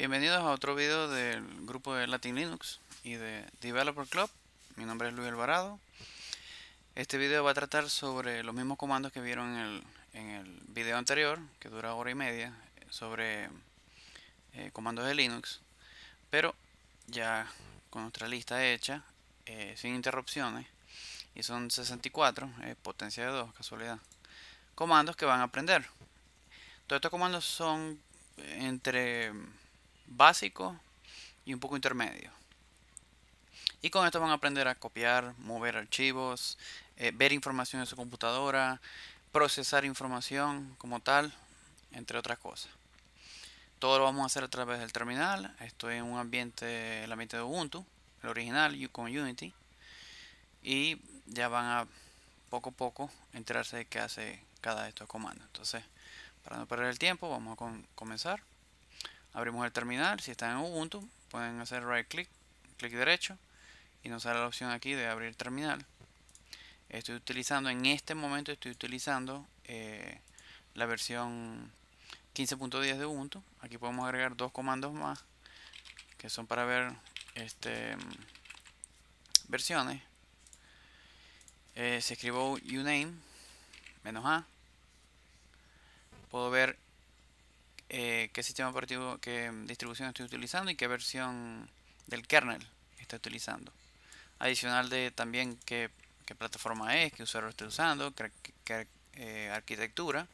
Bienvenidos a otro video del grupo de Latin Linux y de Developer Club. Mi nombre es Luis Alvarado. Este video va a tratar sobre los mismos comandos que vieron en el, en video anterior, que dura hora y media, sobre eh, comandos de Linux, pero ya con nuestra lista hecha, eh, sin interrupciones, y son 64, eh, potencia de 2, casualidad, comandos que van a aprender. Todos estos comandos son entre básico y un poco intermedio. Y con esto van a aprender a copiar, mover archivos, eh, ver información en su computadora, procesar información como tal, entre otras cosas. Todo lo vamos a hacer a través del terminal. Estoy en un ambiente, el ambiente de Ubuntu, el original con Unity. Y ya van a poco a poco enterarse de qué hace cada de estos comandos. Entonces, para no perder el tiempo, vamos a comenzar. Abrimos el terminal. Si están en Ubuntu, pueden hacer right click, clic derecho y nos sale la opción aquí de abrir terminal. Estoy utilizando, en este momento estoy utilizando eh, la versión 15.10 de Ubuntu. Aquí podemos agregar dos comandos más que son para ver este versiones. Eh, se si escribo uname menos a, puedo ver eh, qué sistema operativo, qué distribución estoy utilizando y qué versión del kernel estoy utilizando. Adicional de también qué, plataforma es, qué usuario estoy usando, qué, eh, arquitectura,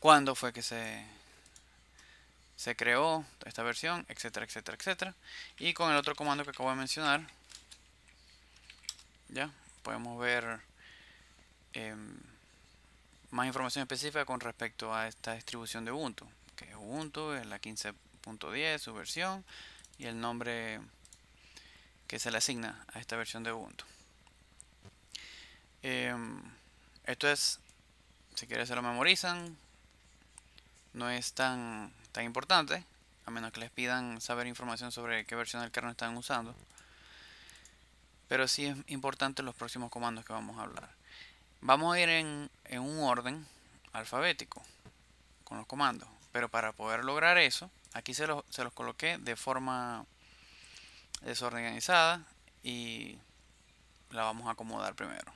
cuándo fue que se, se creó esta versión, etcétera, etcétera, etcétera. Y con el otro comando que acabo de mencionar, ya podemos ver em, más información específica con respecto a esta distribución de Ubuntu. Ubuntu, es la 15.10, su versión, y el nombre que se le asigna a esta versión de Ubuntu. Em, esto es, si quieren se lo memorizan, no es tan, tan importante, a menos que les pidan saber información sobre qué versión del kernel están usando. Pero sí es importante los próximos comandos que vamos a hablar. Vamos a ir en, en un orden alfabético con los comandos. Pero para poder lograr eso, aquí se, los coloqué de forma desorganizada y la vamos a acomodar primero.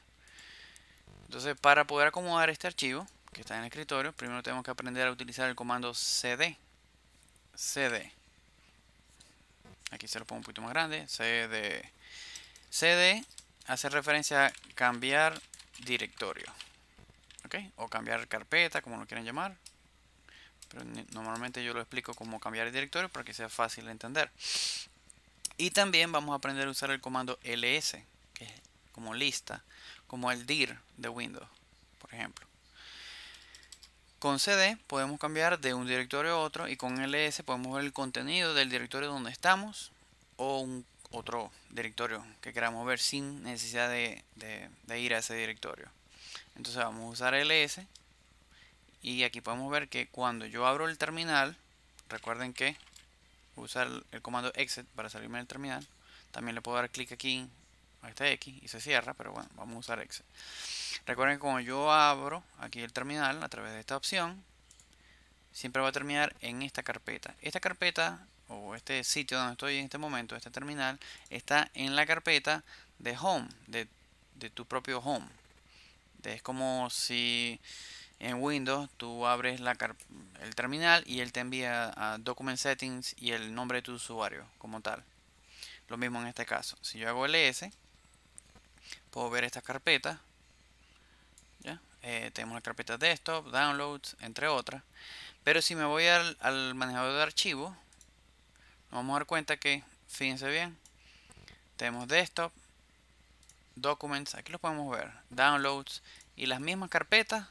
Entonces, para poder acomodar este archivo que está en el escritorio, primero tenemos que aprender a utilizar el comando cd. cd. Aquí se lo pongo un poquito más grande. cd. cd hace referencia a cambiar directorio. ¿Ok? O cambiar carpeta, como lo quieran llamar normalmente yo lo explico como cambiar el directorio para que sea fácil de entender. Y también vamos a aprender a usar el comando ls, que es como lista, como el dir de Windows, por ejemplo. Con cd podemos cambiar de un directorio a otro y con ls podemos ver el contenido del directorio donde estamos o un otro directorio que queramos ver sin necesidad de, de ir a ese directorio. Entonces vamos a usar ls y aquí podemos ver que cuando yo abro el terminal recuerden que usar el comando exit para salirme del terminal también le puedo dar clic aquí a este X y se cierra pero bueno vamos a usar exit recuerden que cuando yo abro aquí el terminal a través de esta opción siempre va a terminar en esta carpeta esta carpeta o este sitio donde estoy en este momento, este terminal, está en la carpeta de home, de, de tu propio home. Es como si en Windows tú abres el terminal y él te envía a Document Settings y el nombre de tu usuario como tal. Lo mismo en este caso. Si yo hago ls, puedo ver esta carpeta. ¿ya? Eh, tenemos la carpeta desktop, downloads, entre otras. Pero si me voy al, manejador de archivos, nos vamos a dar cuenta que, fíjense bien, tenemos desktop, documents, aquí lo podemos ver, downloads y las mismas carpetas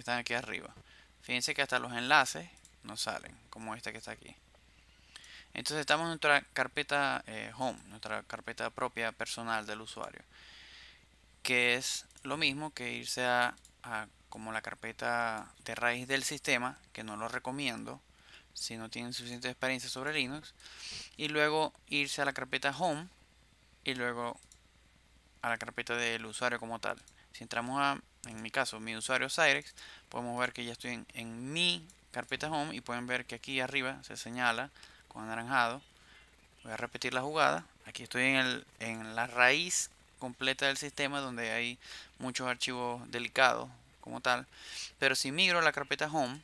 están aquí arriba. Fíjense que hasta los enlaces no salen, como esta que está aquí. Entonces estamos en nuestra carpeta eh, home, nuestra carpeta propia personal del usuario. Que es lo mismo que irse a como la carpeta de raíz del sistema, que no lo recomiendo si no tienen suficiente experiencia sobre Linux. Y luego irse a la carpeta home y luego a la carpeta del usuario como tal. Si entramos a en mi caso, mi usuario Cyrex, podemos ver que ya estoy en, en, mi carpeta home y pueden ver que aquí arriba se señala con anaranjado. Voy a repetir la jugada. Aquí estoy en, el, en la raíz completa del sistema donde hay muchos archivos delicados como tal. Pero si migro a la carpeta home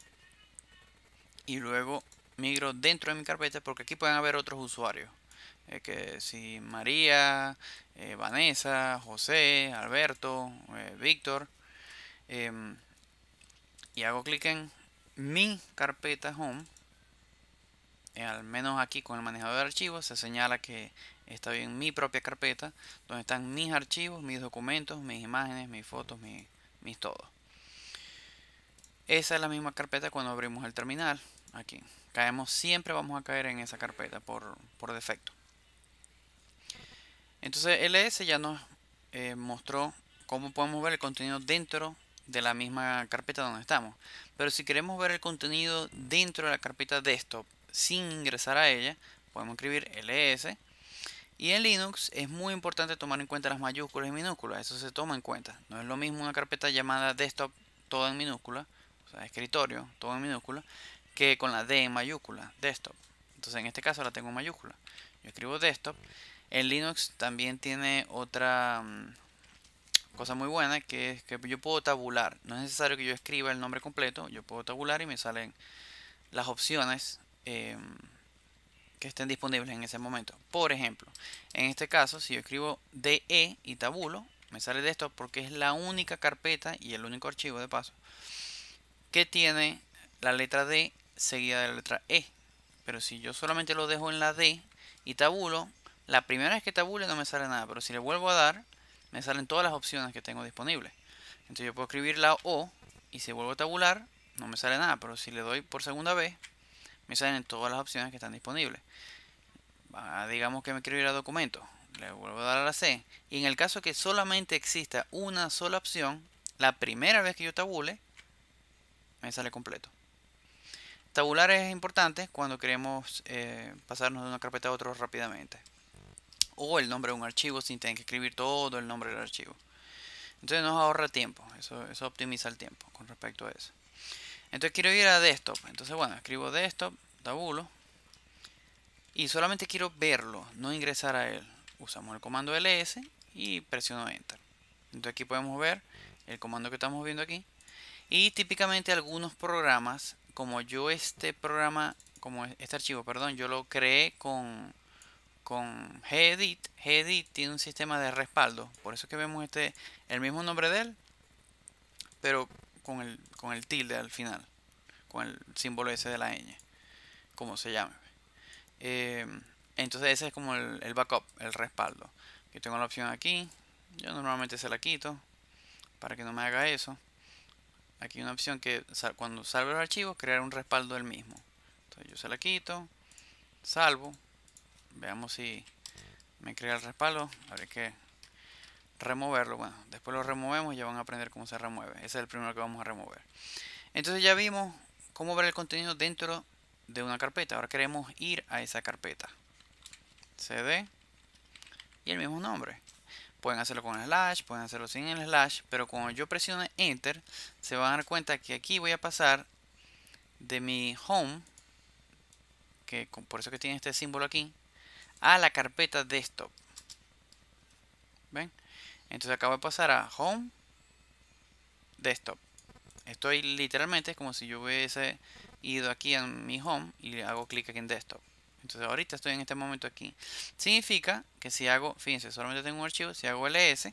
y luego migro dentro de mi carpeta porque aquí pueden haber otros usuarios. que si María, eh, Vanessa, José, Alberto, eh, Víctor, Em, y hago clic en mi carpeta home eh, al menos aquí con el manejador de archivos se señala que está bien mi propia carpeta donde están mis archivos, mis documentos, mis imágenes, mis fotos, mis, mis todo. Esa es la misma carpeta cuando abrimos el terminal. Aquí caemos, siempre vamos a caer en esa carpeta por, defecto. Entonces LS ya nos eh, mostró cómo podemos ver el contenido dentro de la misma carpeta donde estamos. Pero si queremos ver el contenido dentro de la carpeta desktop sin ingresar a ella, podemos escribir ls. Y en Linux es muy importante tomar en cuenta las mayúsculas y minúsculas, eso se toma en cuenta. No es lo mismo una carpeta llamada desktop toda en minúscula, o sea, escritorio todo en minúscula, que con la D en mayúscula, desktop. Entonces en este caso la tengo en mayúscula. Yo escribo desktop. En Linux también tiene otra, mm, cosa muy buena que es que yo puedo tabular. No es necesario que yo escriba el nombre completo, yo puedo tabular y me salen las opciones em, que estén disponibles en ese momento. Por ejemplo, en este caso, si yo escribo DE y tabulo, me sale de esto porque es la única carpeta y el único archivo de paso que tiene la letra D seguida de la letra E. Pero si yo solamente lo dejo en la D y tabulo, la primera vez que tabule no me sale nada, pero si le vuelvo a dar, me salen todas las opciones que tengo disponibles. Entonces yo puedo escribir la O y si vuelvo a tabular, no me sale nada, pero si le doy por segunda vez, me salen todas las opciones que están disponibles. digamos que me quiero ir a le vuelvo a dar a la C. Y en el caso que solamente exista una sola opción, la primera vez que yo tabule, me sale completo. Tabular es importante cuando queremos eh, pasarnos de una carpeta a otra rápidamente o el nombre de un archivo sin tener que escribir todo el nombre del archivo. Entonces nos ahorra tiempo, eso, eso optimiza el tiempo con respecto a eso. Entonces quiero ir a desktop, entonces bueno, escribo desktop, tabulo, y solamente quiero verlo, no ingresar a él. Usamos el comando ls y presiono enter. Entonces aquí podemos ver el comando que estamos viendo aquí. Y típicamente algunos programas, como yo este programa, como este archivo, perdón, yo lo creé con con gedit. Gedit tiene un sistema de respaldo. Por eso es que vemos este, el mismo nombre de él, pero con el, con el tilde al final. Con el símbolo ese de la ñ. Como se llama eh, entonces ese es como el, backup, el respaldo. Yo tengo la opción aquí. Yo normalmente se la quito. Para que no me haga eso. Aquí una opción que cuando salve los archivos, crear un respaldo del mismo. Entonces yo se la quito. Salvo Veamos si me crea el respaldo. ver que removerlo. Bueno, después lo removemos y ya van a aprender cómo se remueve. Ese es el primero que vamos a remover. Entonces ya vimos cómo ver el contenido dentro de una carpeta. Ahora queremos ir a esa carpeta. CD y el mismo nombre. Pueden hacerlo con el slash, pueden hacerlo sin el slash, pero cuando yo presione enter, se van a dar cuenta que aquí voy a pasar de mi home, que por eso que tiene este símbolo aquí, a la carpeta desktop. ¿Ven? Entonces acabo de pasar a home desktop. Estoy literalmente como si yo hubiese ido aquí a mi home y hago clic aquí en desktop. Entonces ahorita estoy en este momento aquí. Significa que si hago, fíjense, solamente tengo un archivo, si hago ls,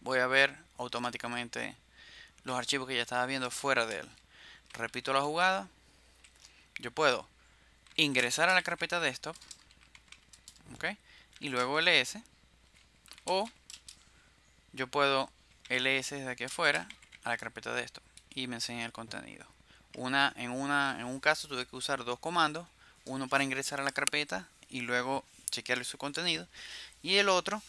voy a ver automáticamente los archivos que ya estaba viendo fuera de él. Repito la jugada. Yo puedo ingresar a la carpeta desktop y luego ls. O yo puedo ls desde aquí afuera a la carpeta de esto y me enseña el contenido. Una, en, una, en un caso tuve que usar dos comandos, uno para ingresar a la carpeta y luego chequearle su contenido. Y el otro,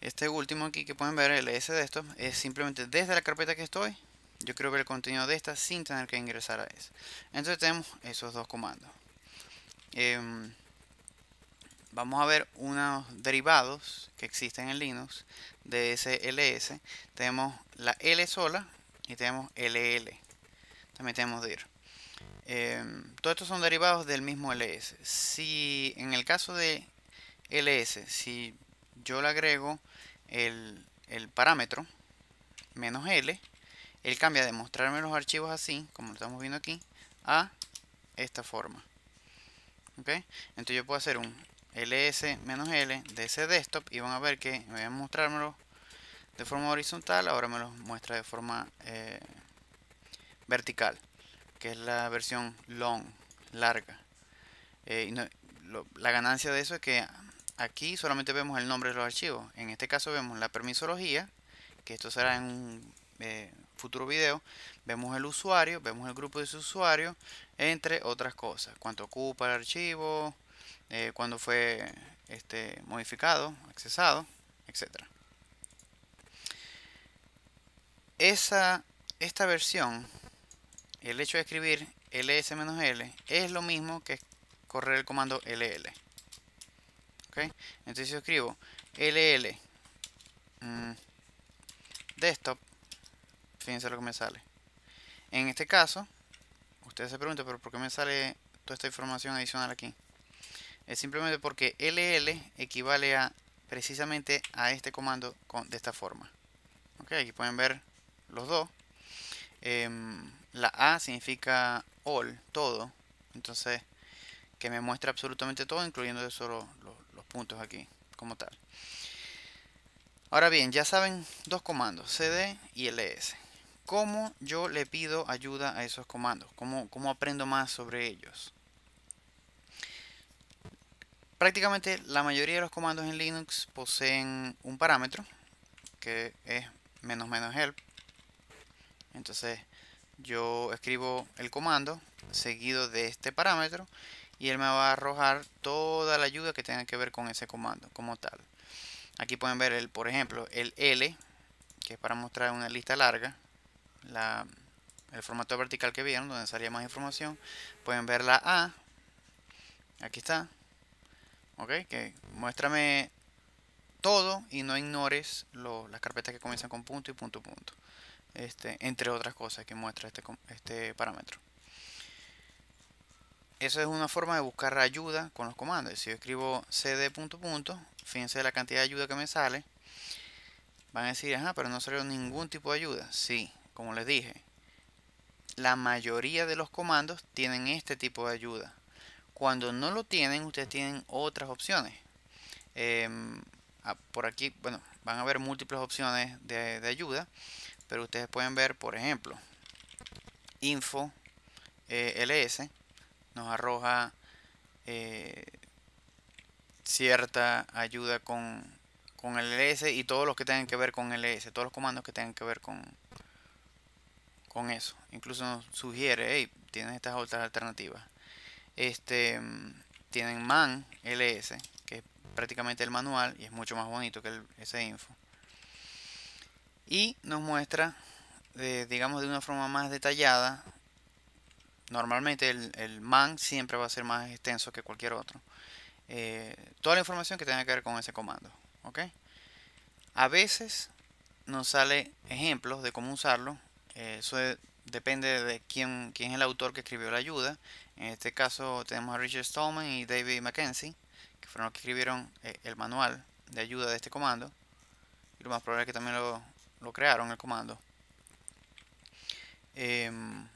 este último aquí que pueden ver, ls de esto, es simplemente desde la carpeta que estoy, yo quiero ver el contenido de esta sin tener que ingresar a esa Entonces tenemos esos dos comandos. Em, vamos a ver unos derivados que existen en Linux de ese LS Tenemos la L sola y tenemos LL. También tenemos DIR. Em, todos estos son derivados del mismo LS. Si en el caso de LS, si yo le agrego el, parámetro menos L, él cambia de mostrarme los archivos así, como estamos viendo aquí, a esta forma. ¿Okay? Entonces yo puedo hacer un ls-l de ese desktop y van a ver que voy a mostrármelo de forma horizontal, ahora me lo muestra de forma eh, vertical, que es la versión long, larga. Eh, la ganancia de eso es que aquí solamente vemos el nombre de los archivos, en este caso vemos la permisología, que esto será en un eh, futuro video, vemos el usuario, vemos el grupo de su usuario, entre otras cosas, cuánto ocupa el archivo, eh, cuando fue este, modificado, accesado, etc. Esa, esta versión, el hecho de escribir ls-l es lo mismo que correr el comando ll. Entonces yo escribo ll mm, desktop, fíjense lo que me sale. En este caso, ustedes se preguntan, pero ¿por qué me sale toda esta información adicional aquí? Es simplemente porque LL equivale a precisamente a este comando con, de esta forma. aquí pueden ver los dos. Em, la A significa all, todo. Entonces, que me muestra absolutamente todo, incluyendo solo los, puntos aquí, como tal. Ahora bien, ya saben dos comandos, CD y LS. ¿Cómo yo le pido ayuda a esos comandos? ¿Cómo, cómo aprendo más sobre ellos? Prácticamente la mayoría de los comandos en Linux poseen un parámetro que es menos menos help. Entonces yo escribo el comando seguido de este parámetro y él me va a arrojar toda la ayuda que tenga que ver con ese comando como tal. Aquí pueden ver, el, por ejemplo, el L, que es para mostrar una lista larga, el formato vertical que vieron, donde salía más información. Pueden ver la A, aquí está, ¿ok? Que muéstrame todo y no ignores las carpetas que comienzan con punto y punto punto. Este, entre otras cosas que muestra este, este, parámetro. Eso es una forma de buscar ayuda con los comandos. Si yo escribo cd punto punto, fíjense la cantidad de ayuda que me sale. Van a decir, ajá, pero no salió ningún tipo de ayuda. Sí, como les dije, la mayoría de los comandos tienen este tipo de ayuda. Cuando no lo tienen, ustedes tienen otras opciones. Em, ah, por aquí, bueno, van a ver múltiples opciones de, ayuda, pero ustedes pueden ver, por ejemplo, info eh, ls nos arroja eh, cierta ayuda con, el ls y todos los que tengan que ver con ls, todos los comandos que tengan que ver con, con eso. Incluso nos sugiere, hey, tienes estas otras alternativas. Este, tienen man ls, que es prácticamente el manual y es mucho más bonito que el, ese info. Y nos muestra, digamos de una forma más detallada, normalmente el, man siempre va a ser más extenso que cualquier otro. Eh, toda la información que tenga que ver con ese comando. ¿ok? A veces nos sale ejemplos de cómo usarlo. Eh, eso depende de quién, quién es el autor que escribió la ayuda. En este caso tenemos a Richard Stallman y David McKenzie que fueron los que escribieron eh, el manual de ayuda de este comando. lo más probable es que también lo, crearon el comando. Em,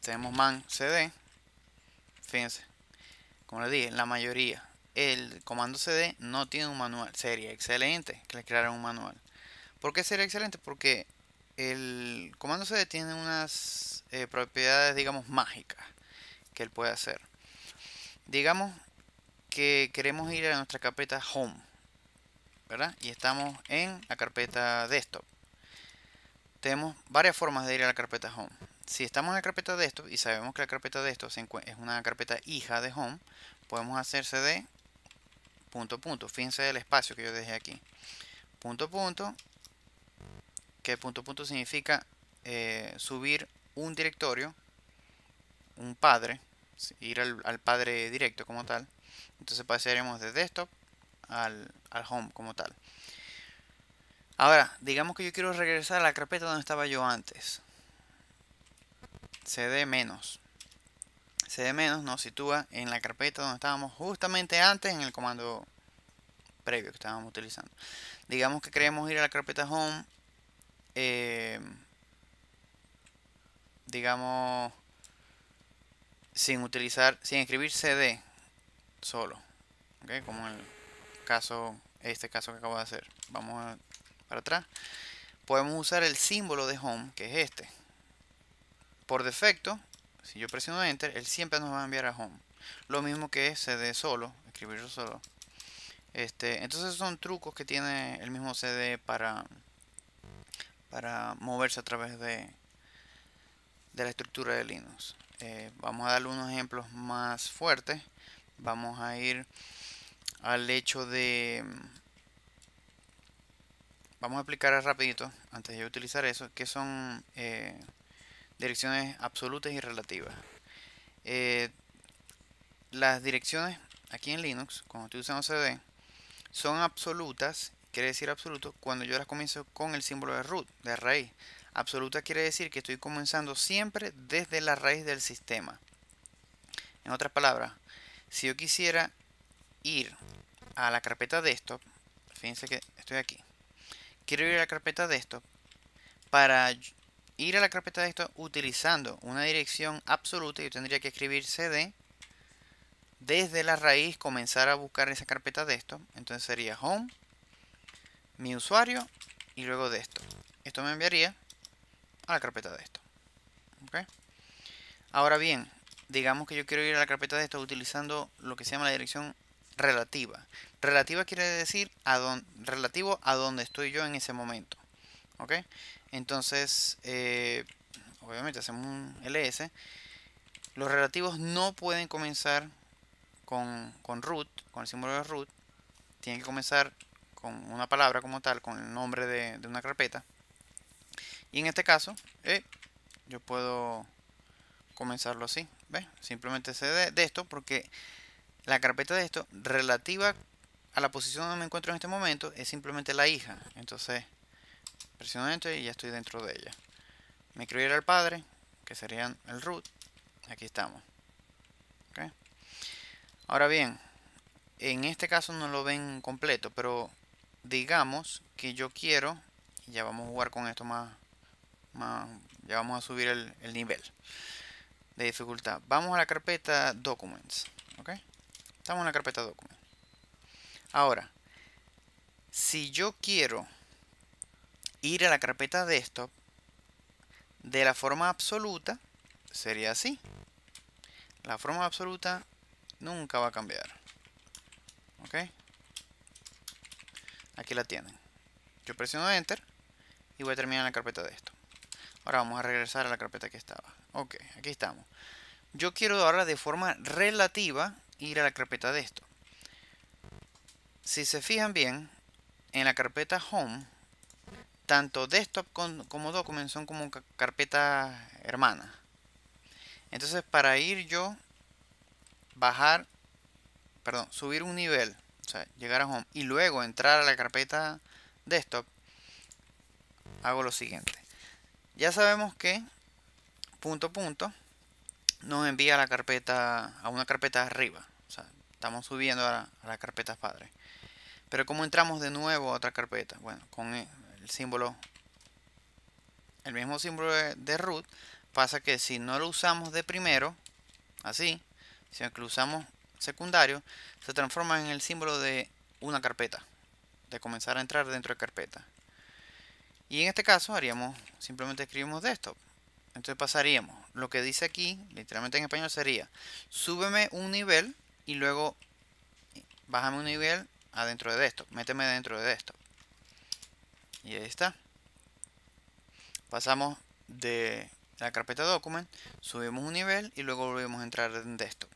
tenemos man cd. Fíjense, como les dije, la mayoría. El comando cd no tiene un manual. Sería excelente que le crearan un manual. ¿Por qué sería excelente? Porque el comando cd tiene unas eh, propiedades, digamos, mágicas que él puede hacer. Digamos que queremos ir a nuestra carpeta Home, ¿verdad? Y estamos en la carpeta Desktop. Tenemos varias formas de ir a la carpeta Home. Si estamos en la carpeta Desktop y sabemos que la carpeta Desktop es una carpeta hija de Home, podemos hacerse de punto punto. Fíjense el espacio que yo dejé aquí. Punto punto, que punto punto significa eh, subir un directorio, un padre, ir al, padre directo como tal. Entonces pasaremos de desktop al, al home como tal. Ahora, digamos que yo quiero regresar a la carpeta donde estaba yo antes. CD menos. CD menos nos sitúa en la carpeta donde estábamos justamente antes en el comando previo que estábamos utilizando. Digamos que queremos ir a la carpeta home. Eh, digamos, sin utilizar, sin escribir CD solo, como en el caso, este caso que acabo de hacer. Vamos para atrás. Podemos usar el símbolo de home, que es este. Por defecto, si yo presiono Enter, él siempre nos va a enviar a home. Lo mismo que CD solo, escribirlo solo. Este, entonces son trucos que tiene el mismo CD para, para moverse a través de, de la estructura de Linux. Eh, vamos a dar unos ejemplos más fuertes. Vamos a ir al hecho de... Mm, vamos a explicar rapidito, antes de utilizar eso, que son eh, direcciones absolutas y relativas. Eh, las direcciones aquí en Linux, cuando estoy usando CD, son absolutas quiere decir absoluto cuando yo las comienzo con el símbolo de root, de raíz. Absoluta quiere decir que estoy comenzando siempre desde la raíz del sistema. En otras palabras, si yo quisiera ir a la carpeta de esto, fíjense que estoy aquí. Quiero ir a la carpeta de esto, Para ir a la carpeta de esto utilizando una dirección absoluta, yo tendría que escribir cd desde la raíz comenzar a buscar esa carpeta de esto, Entonces sería home mi usuario y luego de esto. Esto me enviaría a la carpeta de esto. Ahora bien, digamos que yo quiero ir a la carpeta de esto utilizando lo que se llama la dirección relativa. Relativa quiere decir a relativo a donde estoy yo en ese momento. ¿Ok? Entonces, eh, obviamente hacemos un ls. Los relativos no pueden comenzar con, con root, con el símbolo de root. Tienen que comenzar con una palabra como tal, con el nombre de, una carpeta. Y en este caso, eh, yo puedo comenzarlo así. ve? Simplemente se de, esto porque la carpeta de esto, relativa a la posición donde me encuentro en este momento, es simplemente la hija. Entonces, presiono Enter y ya estoy dentro de ella. Me quiero el padre, que serían el root. Aquí estamos. Ahora bien, en este caso no lo ven completo, pero digamos que yo quiero, ya vamos a jugar con esto más, ya vamos a subir el, el, nivel de dificultad. Vamos a la carpeta Documents, ¿ok? Estamos en la carpeta Documents. Ahora, si yo quiero ir a la carpeta Desktop de la forma absoluta, sería así. La forma absoluta nunca va a cambiar, ¿ok? Aquí la tienen. Yo presiono Enter y voy a terminar la carpeta de esto. Ahora vamos a regresar a la carpeta que estaba. Ok, aquí estamos. Yo quiero ahora de forma relativa ir a la carpeta de esto. Si se fijan bien, en la carpeta Home, tanto Desktop como Document son como carpetas hermanas. Entonces para ir yo, bajar, perdón, subir un nivel o sea, llegar a home y luego entrar a la carpeta desktop, hago lo siguiente. Ya sabemos que punto punto nos envía a la carpeta a una carpeta arriba, o sea, estamos subiendo a la, carpeta padre. Pero como entramos de nuevo a otra carpeta, bueno, con el, símbolo el mismo símbolo de, de root, pasa que si no lo usamos de primero, así, sino que lo usamos secundario se transforma en el símbolo de una carpeta, de comenzar a entrar dentro de carpeta. Y en este caso haríamos, simplemente escribimos desktop. Entonces pasaríamos, lo que dice aquí, literalmente en español sería, súbeme un nivel y luego bájame un nivel adentro de desktop, méteme dentro de esto Y ahí está. Pasamos de la carpeta document, subimos un nivel y luego volvemos a entrar en esto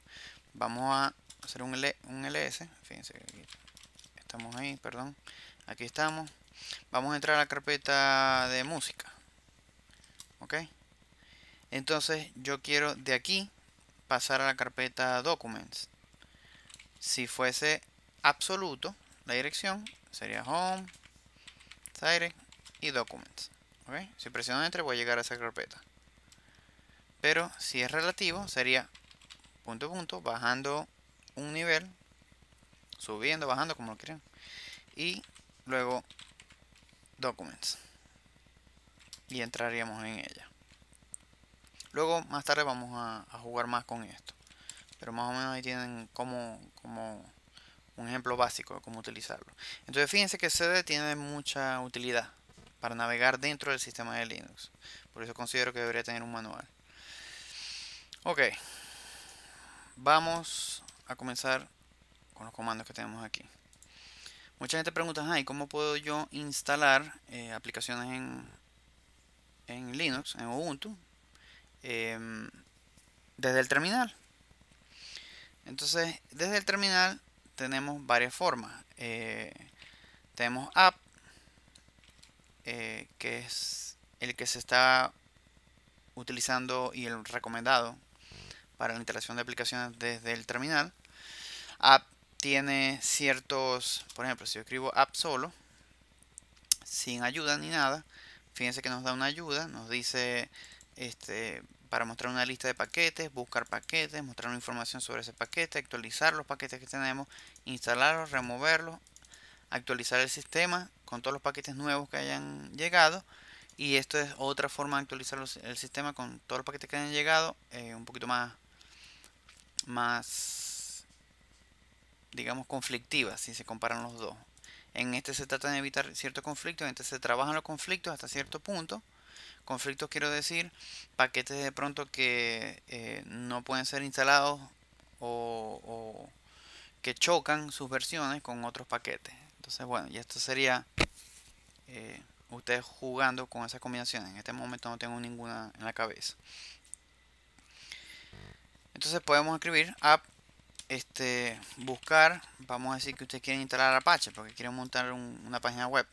vamos a hacer un, un ls fíjense estamos ahí perdón aquí estamos vamos a entrar a la carpeta de música ok entonces yo quiero de aquí pasar a la carpeta documents si fuese absoluto la dirección sería home Direct y documents ¿ok? si presiono enter voy a llegar a esa carpeta pero si es relativo sería punto punto bajando un nivel subiendo bajando como lo quieran y luego documents y entraríamos en ella luego más tarde vamos a, jugar más con esto pero más o menos ahí tienen como, como un ejemplo básico de cómo utilizarlo entonces fíjense que CD tiene mucha utilidad para navegar dentro del sistema de Linux por eso considero que debería tener un manual ok vamos a comenzar con los comandos que tenemos aquí. Mucha gente pregunta, cómo puedo yo instalar eh, aplicaciones en, en, Linux, en Ubuntu, em, desde el terminal? Entonces, desde el terminal tenemos varias formas. Eh, tenemos app, eh, que es el que se está utilizando y el recomendado para la instalación de aplicaciones desde el terminal. App tiene ciertos, por ejemplo, si yo escribo app solo, sin ayuda ni nada, fíjense que nos da una ayuda, nos dice este, para mostrar una lista de paquetes, buscar paquetes, mostrar una información sobre ese paquete, actualizar los paquetes que tenemos, instalarlos, removerlos, actualizar el sistema con todos los paquetes nuevos que hayan llegado. Y esto es otra forma de actualizar el sistema con todos los paquetes que hayan llegado, eh, un poquito más más, digamos, conflictivas si se comparan los dos. En este se trata de evitar ciertos conflictos, en este se trabajan los conflictos hasta cierto punto. Conflictos quiero decir paquetes de pronto que eh, no pueden ser instalados o, que chocan sus versiones con otros paquetes. Entonces, bueno, y esto sería eh, ustedes jugando con esas combinaciones. En este momento no tengo ninguna en la cabeza. Entonces podemos escribir app este, buscar, vamos a decir que ustedes quieren instalar Apache porque quieren montar una página web.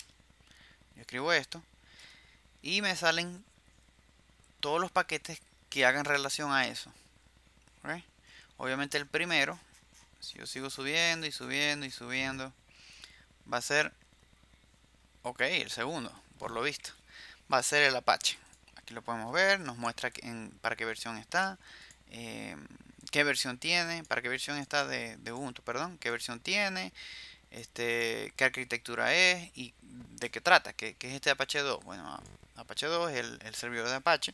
Yo escribo esto y me salen todos los paquetes que hagan relación a eso. Obviamente el primero, si yo sigo subiendo y subiendo y subiendo, va a ser, ok, el segundo, por lo visto, va a ser el Apache. Aquí lo podemos ver, nos muestra en, para qué versión está, Em, qué versión tiene, para qué versión está de, Ubuntu, perdón, qué versión tiene, este, qué arquitectura es y de qué trata, qué, es este Apache 2. Bueno, Apache 2 es el, servidor de Apache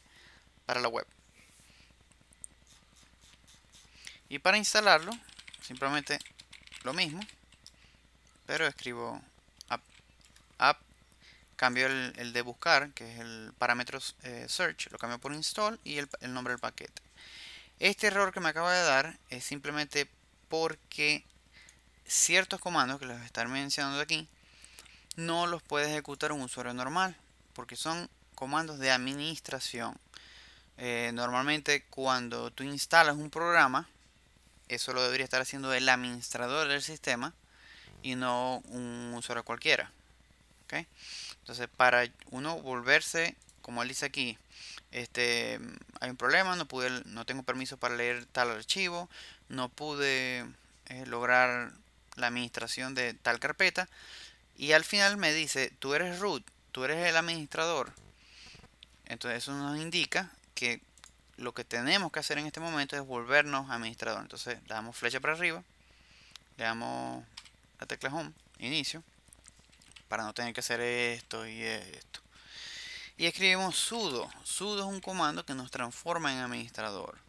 para la web. Y para instalarlo, simplemente lo mismo, pero escribo app, cambio el, de buscar, que es el parámetro eh, search, lo cambio por install y el nombre del paquete. Este error que me acaba de dar es simplemente porque ciertos comandos que les estar mencionando aquí no los puede ejecutar un usuario normal porque son comandos de administración. Eh, normalmente cuando tú instalas un programa, eso lo debería estar haciendo el administrador del sistema y no un usuario cualquiera. Entonces para uno volverse, como él dice aquí, este, hay un problema, no, pude, no tengo permiso para leer tal archivo, no pude eh, lograr la administración de tal carpeta. Y al final me dice, tú eres root, tú eres el administrador. Entonces eso nos indica que lo que tenemos que hacer en este momento es volvernos administrador. Entonces le damos flecha para arriba, le damos la tecla home, inicio, para no tener que hacer esto y esto y escribimos sudo. Sudo es un comando que nos transforma en administrador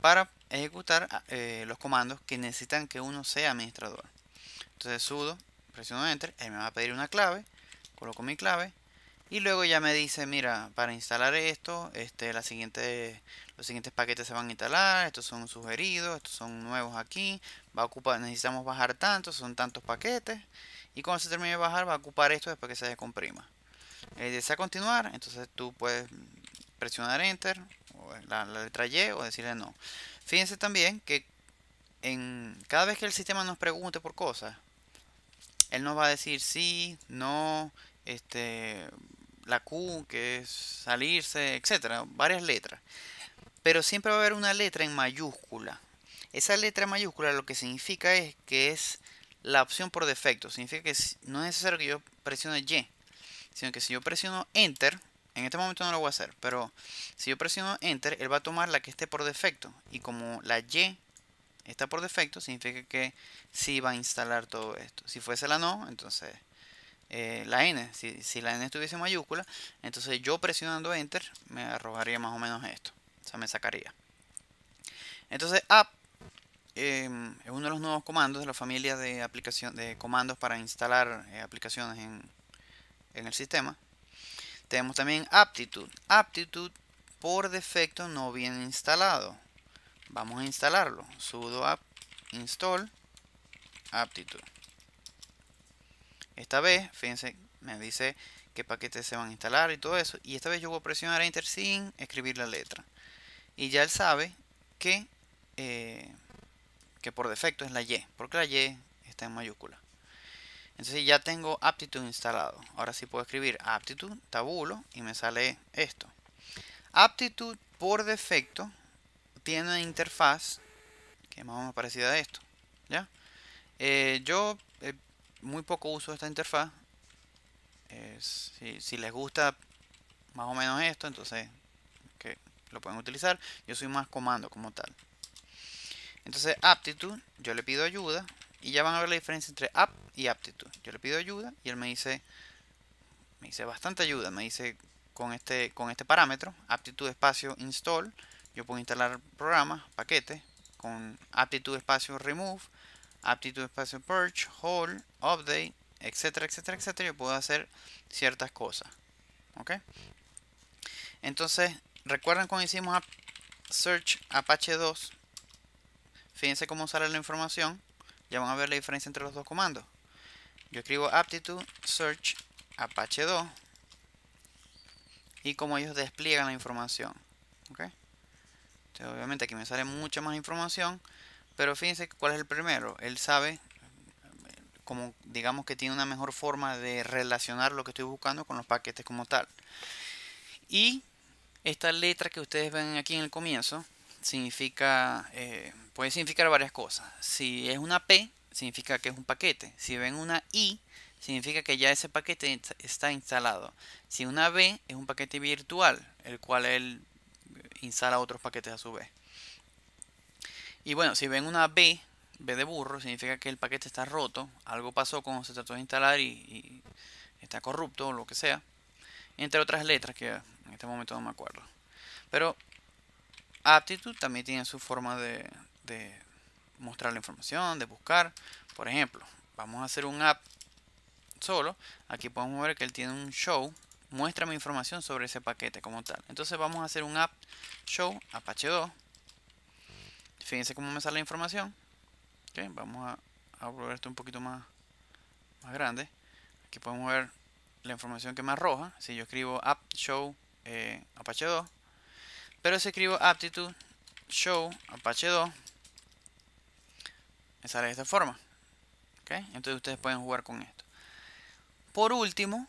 para ejecutar eh, los comandos que necesitan que uno sea administrador. Entonces sudo, presiono enter, él me va a pedir una clave, coloco mi clave y luego ya me dice, mira, para instalar esto, este, la siguiente, los siguientes paquetes se van a instalar, estos son sugeridos, estos son nuevos aquí, va a ocupar, necesitamos bajar tantos, son tantos paquetes y cuando se termine de bajar va a ocupar esto después que se descomprima eh, desea continuar, entonces tú puedes presionar Enter, o la, letra Y, o decirle no. Fíjense también que en, cada vez que el sistema nos pregunte por cosas, él nos va a decir sí, no, este, la Q, que es salirse, etcétera, varias letras. Pero siempre va a haber una letra en mayúscula. Esa letra en mayúscula lo que significa es que es la opción por defecto. Significa que no es necesario que yo presione Y sino que si yo presiono Enter, en este momento no lo voy a hacer, pero si yo presiono Enter, él va a tomar la que esté por defecto. Y como la Y está por defecto, significa que sí va a instalar todo esto. Si fuese la no, entonces eh, la N, si, la N estuviese mayúscula, entonces yo presionando Enter me arrojaría más o menos esto. O sea, me sacaría. Entonces app em, es uno de los nuevos comandos de la familia de, aplicación, de comandos para instalar eh, aplicaciones en, en el sistema. Tenemos también aptitude Aptitude por defecto no viene instalado. Vamos a instalarlo. sudo apt install aptitude Esta vez, fíjense, me dice qué paquetes se van a instalar y todo eso. Y esta vez yo voy a presionar enter sin escribir la letra. Y ya él sabe que, eh, que por defecto es la Y, porque la Y está en mayúscula. Entonces ya tengo aptitude instalado. Ahora sí puedo escribir aptitude tabulo y me sale esto. aptitude por defecto tiene una interfaz que más o menos parecida a esto. ¿ya? Eh, yo eh, muy poco uso esta interfaz. Eh, si, les gusta más o menos esto, entonces que lo pueden utilizar. Yo soy más comando como tal. Entonces aptitude yo le pido ayuda y ya van a ver la diferencia entre app y aptitude Yo le pido ayuda y él me dice, me dice bastante ayuda. Me dice con este, con este parámetro, aptitude espacio install, yo puedo instalar programas, paquetes, con aptitude espacio remove, aptitude espacio purge, hold, update, etcétera, etcétera, etcétera. Yo puedo hacer ciertas cosas. ¿Ok? Entonces, recuerdan cuando hicimos search Apache 2, fíjense cómo sale la información ya van a ver la diferencia entre los dos comandos. Yo escribo aptitude search apache 2 y cómo ellos despliegan la información. Entonces, obviamente aquí me sale mucha más información, pero fíjense cuál es el primero. Él sabe, como digamos que tiene una mejor forma de relacionar lo que estoy buscando con los paquetes como tal. Y esta letra que ustedes ven aquí en el comienzo significa, eh, puede significar varias cosas. Si es una P, significa que es un paquete. Si ven una I, significa que ya ese paquete está instalado. Si una B es un paquete virtual, el cual él instala otros paquetes a su vez. Y bueno, si ven una B, B de burro, significa que el paquete está roto, algo pasó cuando se trató de instalar y, y está corrupto o lo que sea. Entre otras letras que en este momento no me acuerdo. Pero Aptitude también tiene su forma de, mostrar la información, de buscar. Por ejemplo, vamos a hacer un app solo. Aquí podemos ver que él tiene un show. Muestra mi información sobre ese paquete como tal. Entonces vamos a hacer un app show Apache 2. Fíjense cómo me sale la información. vamos a, a, esto un poquito más, más grande. Aquí podemos ver la información que me arroja. Si yo escribo app show eh, Apache 2, pero si escribo aptitude show apache 2, me sale de esta forma. ¿Okay? Entonces ustedes pueden jugar con esto. Por último,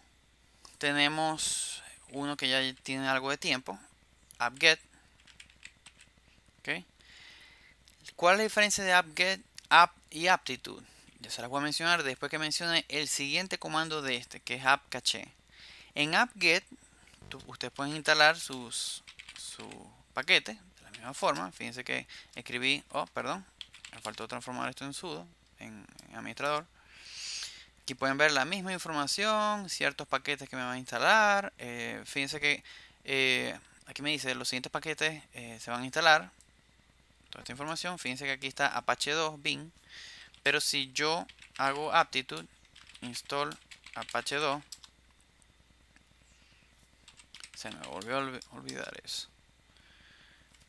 tenemos uno que ya tiene algo de tiempo, Appget ¿Cuál es la diferencia de appget, app y aptitude? Ya se las voy a mencionar después que mencione el siguiente comando de este, que es app En appget ustedes pueden instalar sus paquete de la misma forma. Fíjense que escribí, oh, perdón, me faltó transformar esto en sudo, en, administrador. Aquí pueden ver la misma información, ciertos paquetes que me van a instalar. Eh, fíjense que eh, aquí me dice los siguientes paquetes eh, se van a instalar. Toda esta información, fíjense que aquí está Apache 2, bin. Pero si yo hago aptitude, install Apache 2, se me volvió a olvidar eso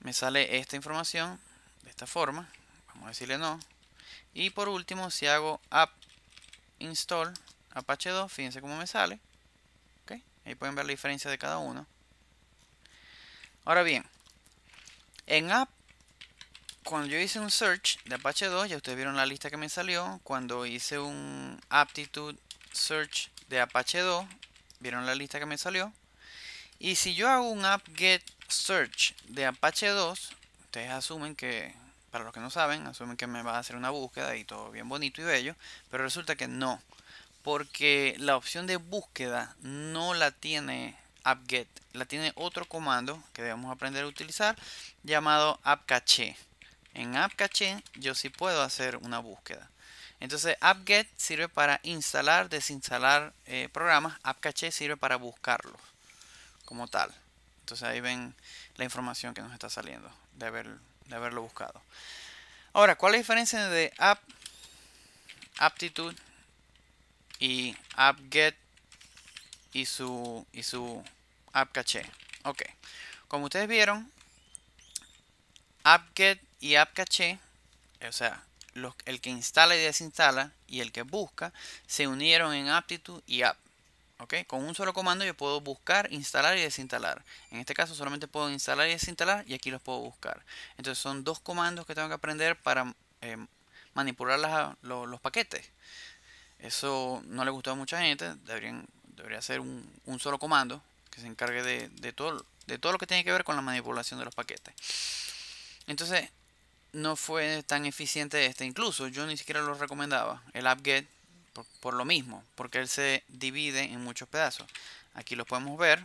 me sale esta información de esta forma vamos a decirle no y por último si hago app install apache 2 fíjense cómo me sale ¿Okay? ahí pueden ver la diferencia de cada uno ahora bien en app cuando yo hice un search de apache 2 ya ustedes vieron la lista que me salió cuando hice un aptitude search de apache 2 vieron la lista que me salió y si yo hago un app get search de Apache 2, ustedes asumen que, para los que no saben, asumen que me va a hacer una búsqueda y todo bien bonito y bello, pero resulta que no, porque la opción de búsqueda no la tiene app-get, la tiene otro comando que debemos aprender a utilizar llamado app-cache. En app-cache yo sí puedo hacer una búsqueda. Entonces app-get sirve para instalar, desinstalar eh, programas, app-cache sirve para buscarlos como tal. Entonces ahí ven la información que nos está saliendo de, haber, de haberlo buscado. Ahora, ¿cuál es la diferencia de app, aptitude y app get y su, y su app caché? Ok, como ustedes vieron, app get y app caché, o sea, el que instala y desinstala y el que busca, se unieron en aptitude y app. Ok, Con un solo comando yo puedo buscar, instalar y desinstalar. En este caso solamente puedo instalar y desinstalar y aquí los puedo buscar. Entonces son dos comandos que tengo que aprender para eh, manipular los, paquetes. Eso no le gustó a mucha gente. debería ser un, solo comando que se encargue de, todo, de todo lo que tiene que ver con la manipulación de los paquetes. Entonces no fue tan eficiente este. Incluso yo ni siquiera lo recomendaba. El app-get por, lo mismo, porque él se divide en muchos pedazos. Aquí lo podemos ver.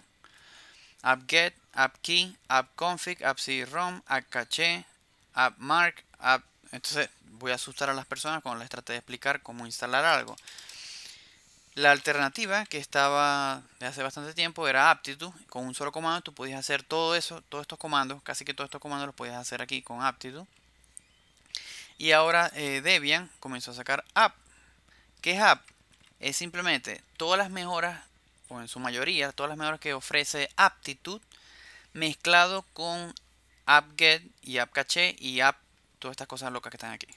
AppGet, AppKey, AppConfig, AppCROM, AppCache, AppMark, App... Entonces voy a asustar a las personas cuando les trate de explicar cómo instalar algo. La alternativa que estaba de hace bastante tiempo era Aptitude. Con un solo comando tú podías hacer todo eso, todos estos comandos, casi que todos estos comandos los podías hacer aquí con Aptitude. Y ahora eh, Debian comenzó a sacar App. ¿Qué es Es simplemente todas las mejoras, o en su mayoría, todas las mejoras que ofrece Aptitude, mezclado con AppGet y AppCache y app, todas estas cosas locas que están aquí.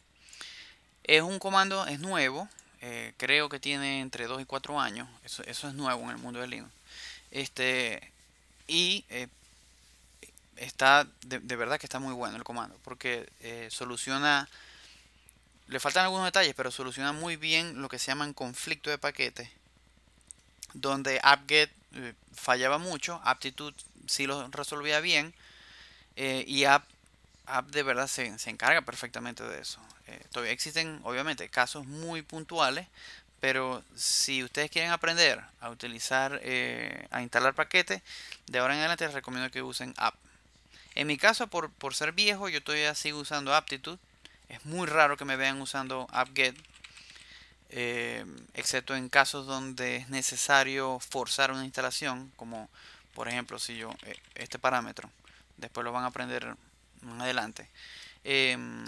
Es un comando, es nuevo, eh, creo que tiene entre 2 y 4 años, eso, es nuevo en el mundo de Linux. Este, y eh, está, de, verdad que está muy bueno el comando, porque eh, soluciona le faltan algunos detalles, pero soluciona muy bien lo que se llaman conflicto de paquetes, donde AppGet eh, fallaba mucho, aptitude sí lo resolvía bien, eh, y app, de verdad se, encarga perfectamente de eso. Eh, todavía existen, obviamente, casos muy puntuales, pero si ustedes quieren aprender a utilizar, a instalar paquetes, de ahora en adelante les recomiendo que usen app. En mi caso, por, por ser viejo, yo todavía sigo usando Aptitude, es muy raro que me vean usando AppGet em, excepto en casos donde es necesario forzar una instalación, como por ejemplo si yo, eh, este parámetro, después lo van a aprender más adelante. Em,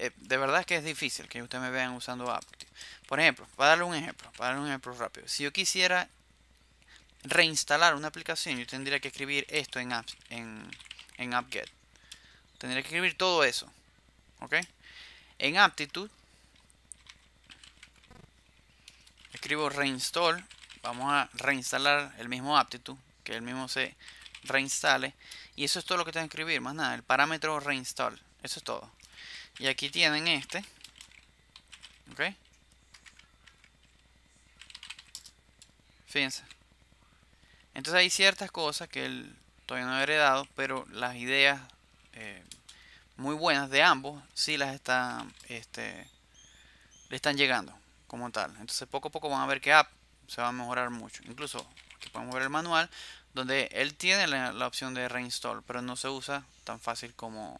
eh, de verdad que es difícil que ustedes me vean usando AppGet Por ejemplo, para darle un ejemplo, para darle un ejemplo rápido. Si yo quisiera reinstalar una aplicación, yo tendría que escribir esto en apps, en, en Tendría que escribir todo eso. ¿Ok? En aptitude Escribo reinstall. Vamos a reinstalar el mismo aptitude, Que el mismo se reinstale. Y eso es todo lo que tengo que escribir. Más nada. El parámetro reinstall. Eso es todo. Y aquí tienen este. ¿Ok? Fíjense. Entonces hay ciertas cosas que él todavía no ha heredado, pero las ideas eh, muy buenas de ambos si las están, este, le están llegando como tal. Entonces poco a poco van a ver que app se va a mejorar mucho. Incluso aquí podemos ver el manual donde él tiene la, opción de reinstall, pero no se usa tan fácil como,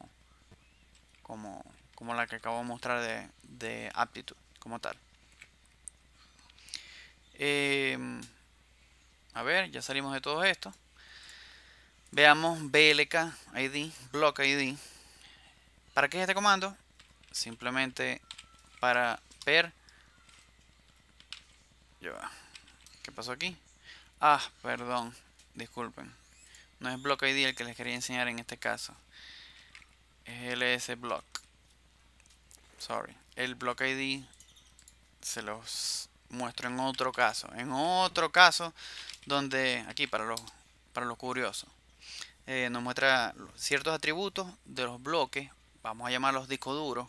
como, como la que acabo de mostrar de, aptitude como tal. Em, a ver, ya salimos de todo esto. Veamos blk id, block id. ¿Para qué es este comando? Simplemente para ver... ¿Qué pasó aquí? Ah, perdón, disculpen. No es block id el que les quería enseñar en este caso. Es ls block. Sorry. El block id se los muestro en otro caso. En otro caso donde... Aquí para los, para los curiosos eh, nos muestra ciertos atributos de los bloques, vamos a llamarlos discos duros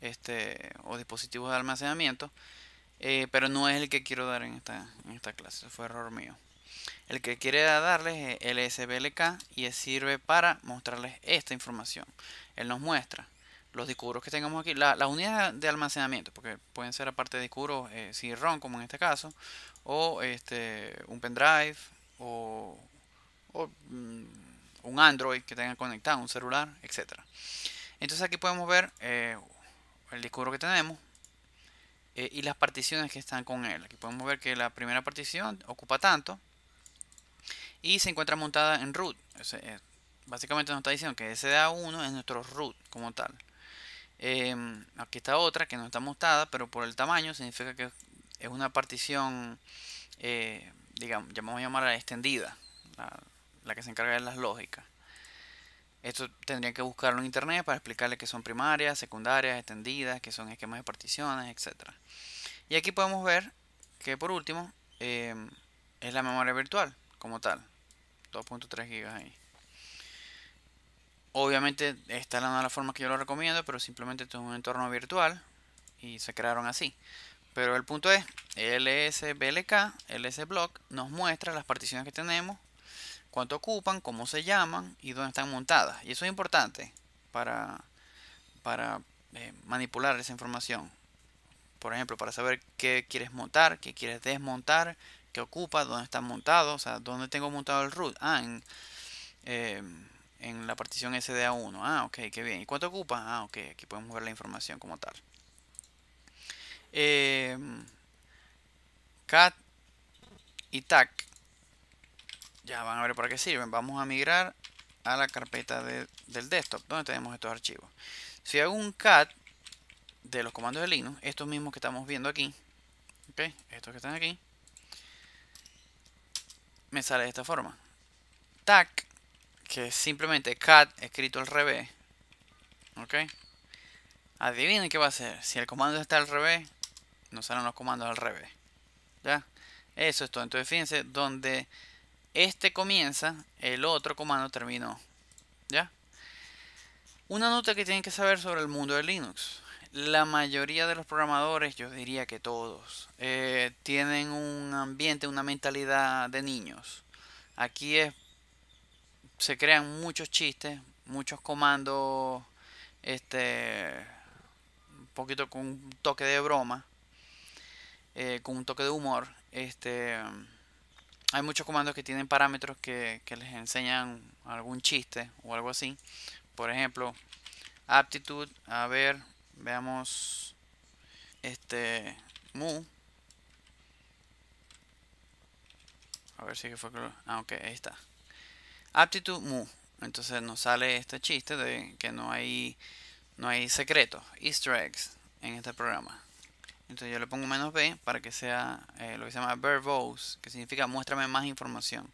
este, o dispositivos de almacenamiento, eh, pero no es el que quiero dar en esta, en esta clase, fue error mío. El que quiere darles es LSBLK y sirve para mostrarles esta información. Él nos muestra los discos que tengamos aquí, las la unidades de almacenamiento, porque pueden ser aparte de discos eh, CD-ROM, como en este caso, o este, un pendrive, o, mm, un Android que tenga conectado, un celular, etc. Entonces aquí podemos ver eh, el disco que tenemos eh, y las particiones que están con él. Aquí podemos ver que la primera partición ocupa tanto y se encuentra montada en root. Eh, básicamente nos está diciendo que SDA1 es nuestro root como tal. Em, aquí está otra que no está montada, pero por el tamaño significa que es una partición, digamos, llamamos a llamarla extendida la que se encarga de las lógicas. Esto tendría que buscarlo en internet para explicarle que son primarias, secundarias, extendidas, que son esquemas de particiones, etc. Y aquí podemos ver que por último em, es la memoria virtual como tal. 2.3 gigas ahí. Obviamente esta no es la forma que yo lo recomiendo, pero simplemente es un entorno virtual y se crearon así. Pero el punto es, lsblk, lsblock, nos muestra las particiones que tenemos cuánto ocupan, cómo se llaman y dónde están montadas. Y eso es importante para, para eh, manipular esa información. Por ejemplo, para saber qué quieres montar, qué quieres desmontar, qué ocupa, dónde está montado, o sea, dónde tengo montado el root. Ah, en, eh, la partición SDA1. Ah, ok, qué bien. ¿Y cuánto ocupa? Ah, ok, aquí podemos ver la información como tal. Eh, cat y tac ya van a ver para qué sirven. Vamos a migrar a la carpeta del desktop, donde tenemos estos archivos. Si hago un cat de los comandos de Linux, estos mismos que estamos viendo aquí, okay, estos que están aquí, me sale de esta forma. TAC, que es simplemente cat escrito al revés, ¿ok? Adivinen qué va a hacer. Si el comando está al revés, nos salen los comandos al revés. ¿Ya? Eso es todo. Entonces fíjense, donde este comienza, el otro comando terminó. ¿Ya? Una nota que tienen que saber sobre el mundo de Linux. La mayoría de los programadores, yo diría que todos, eh, tienen un ambiente, una mentalidad de niños. Aquí es, se crean muchos chistes, muchos comandos, este, un poquito con un toque de broma, eh, con un toque de humor, este hay muchos comandos que tienen parámetros que, les enseñan algún chiste o algo así. Por ejemplo, aptitude a ver, veamos este mu. A ver si fue que Ah, ok, ahí está. aptitude mu. Entonces nos sale este chiste de que no hay no hay secretos, easter eggs en este programa. Entonces yo le pongo menos B para que sea eh, lo que se llama verbose, que significa muéstrame más información.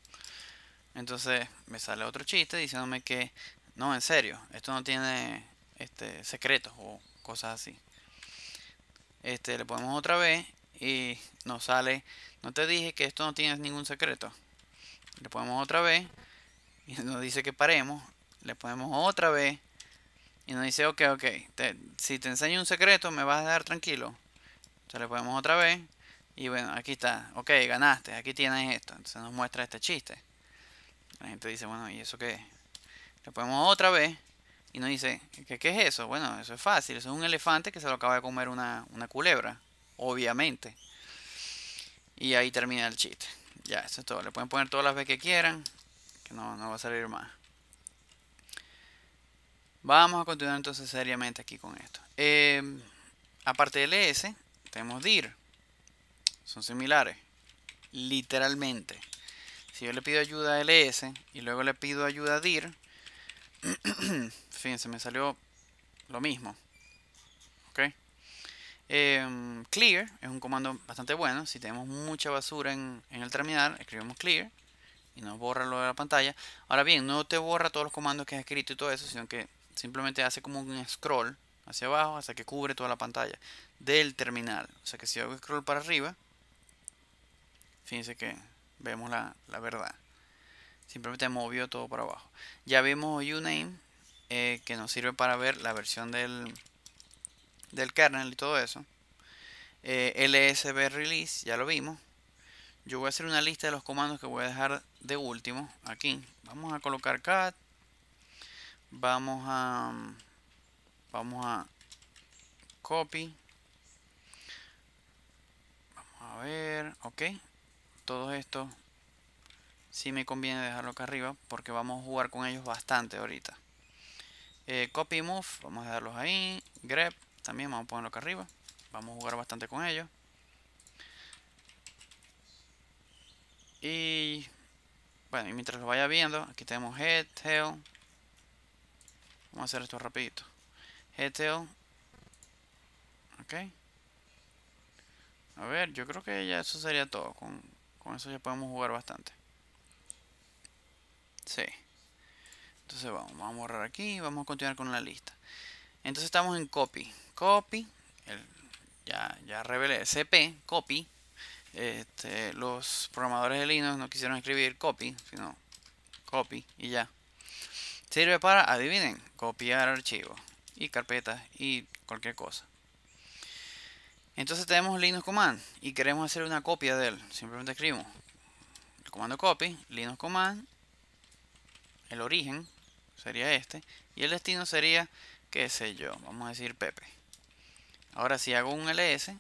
Entonces me sale otro chiste diciéndome que, no, en serio, esto no tiene este, secretos o cosas así. Este, le ponemos otra vez y nos sale, no te dije que esto no tiene ningún secreto. Le ponemos otra vez y nos dice que paremos. Le ponemos otra vez y nos dice, ok, ok, si te enseño un secreto me vas a dar tranquilo le ponemos otra vez. Y bueno, aquí está. Ok, ganaste. Aquí tienes esto. Entonces nos muestra este chiste. La gente dice, bueno, ¿y eso qué es? Le ponemos otra vez. Y nos dice, ¿qué, es eso? Bueno, eso es fácil. Eso es un elefante que se lo acaba de comer una, culebra. Obviamente. Y ahí termina el chiste. Ya, eso es todo. Le pueden poner todas las veces que quieran. Que no, va a salir más. Vamos a continuar entonces seriamente aquí con esto. Eh, aparte del ES, tenemos dir. Son similares. Literalmente. Si yo le pido ayuda a ls y luego le pido ayuda a dir, fíjense, me salió lo mismo. Em, clear es un comando bastante bueno. Si tenemos mucha basura en, en el terminal, escribimos clear y nos borra lo de la pantalla. Ahora bien, no te borra todos los comandos que has escrito y todo eso, sino que simplemente hace como un scroll hacia abajo hasta que cubre toda la pantalla del terminal. O sea que si hago scroll para arriba, fíjense que vemos la, verdad. Simplemente movió todo para abajo. Ya vimos uname eh, que nos sirve para ver la versión del, del kernel y todo eso. Eh, LSB release, ya lo vimos. Yo voy a hacer una lista de los comandos que voy a dejar de último aquí. Vamos a colocar cat. Vamos a vamos a copy a ver, ok. Todo esto sí me conviene dejarlo acá arriba porque vamos a jugar con ellos bastante ahorita. Eh, copy move, vamos a dejarlos ahí. Grep, también vamos a ponerlo acá arriba. Vamos a jugar bastante con ellos. Y bueno, y mientras lo vaya viendo, aquí tenemos head, tail. Vamos a hacer esto rapidito. Head, tail. Ok. A ver, yo creo que ya eso sería todo. Con, eso ya podemos jugar bastante. Sí. Entonces vamos, vamos a borrar aquí y vamos a continuar con la lista. Entonces estamos en copy. Copy. ya, ya revelé. CP, copy. Este, los programadores de Linux no quisieron escribir copy, sino copy y ya. Sirve para, adivinen, copiar archivos y carpetas y cualquier cosa. Entonces tenemos Linux Command y queremos hacer una copia de él. Simplemente escribimos el comando copy, Linux Command, el origen sería este y el destino sería, qué sé yo, vamos a decir Pepe. Ahora si hago un ls,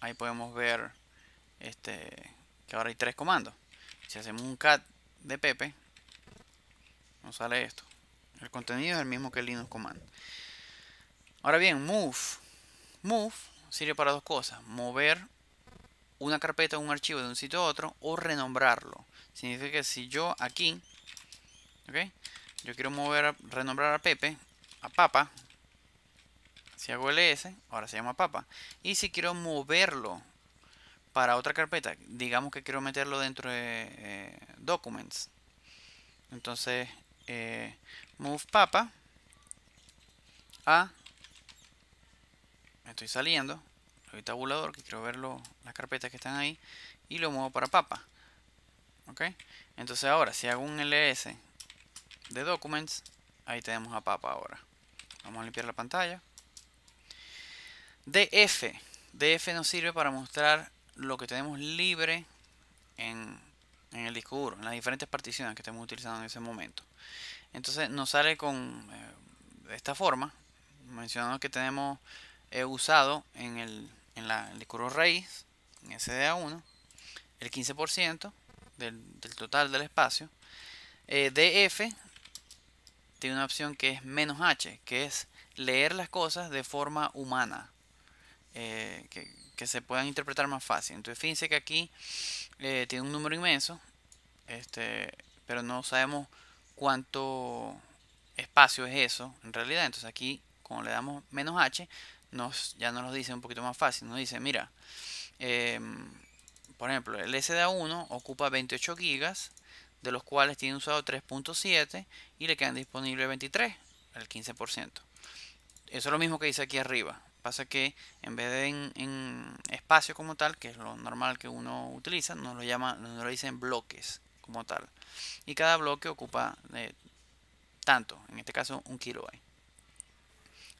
ahí podemos ver este que ahora hay tres comandos. Si hacemos un cat de Pepe, nos sale esto. El contenido es el mismo que el Linux Command. Ahora bien, move. Move sirve para dos cosas. Mover una carpeta o un archivo de un sitio a otro o renombrarlo. Significa que si yo aquí, ¿ok? Yo quiero mover, renombrar a Pepe, a Papa. Si hago ls, ahora se llama Papa. Y si quiero moverlo para otra carpeta, digamos que quiero meterlo dentro de eh, Documents. Entonces, eh, move Papa a estoy saliendo, el tabulador, que quiero ver las carpetas que están ahí, y lo muevo para papa. ¿Ok? Entonces ahora, si hago un ls de documents, ahí tenemos a papa ahora. Vamos a limpiar la pantalla. DF. DF nos sirve para mostrar lo que tenemos libre en, en el disco en las diferentes particiones que estamos utilizando en ese momento. Entonces nos sale con eh, de esta forma, mencionando que tenemos he usado en el, en la, raíz, en SDA1, el 15% del, total del espacio. Eh, DF tiene una opción que es menos H, que es leer las cosas de forma humana, eh, que, se puedan interpretar más fácil. Entonces fíjense que aquí eh, tiene un número inmenso, este, pero no sabemos cuánto espacio es eso en realidad. Entonces aquí, cuando le damos menos H, nos, ya nos lo dice un poquito más fácil. Nos dice, mira, em, por ejemplo, el SDA1 ocupa 28 gigas, de los cuales tiene usado 3.7 y le quedan disponibles 23, el 15%. Eso es lo mismo que dice aquí arriba. Pasa que en vez de en, espacio como tal, que es lo normal que uno utiliza, nos lo, llama, nos lo dicen bloques como tal. Y cada bloque ocupa de eh, tanto, en este caso un kilobyte.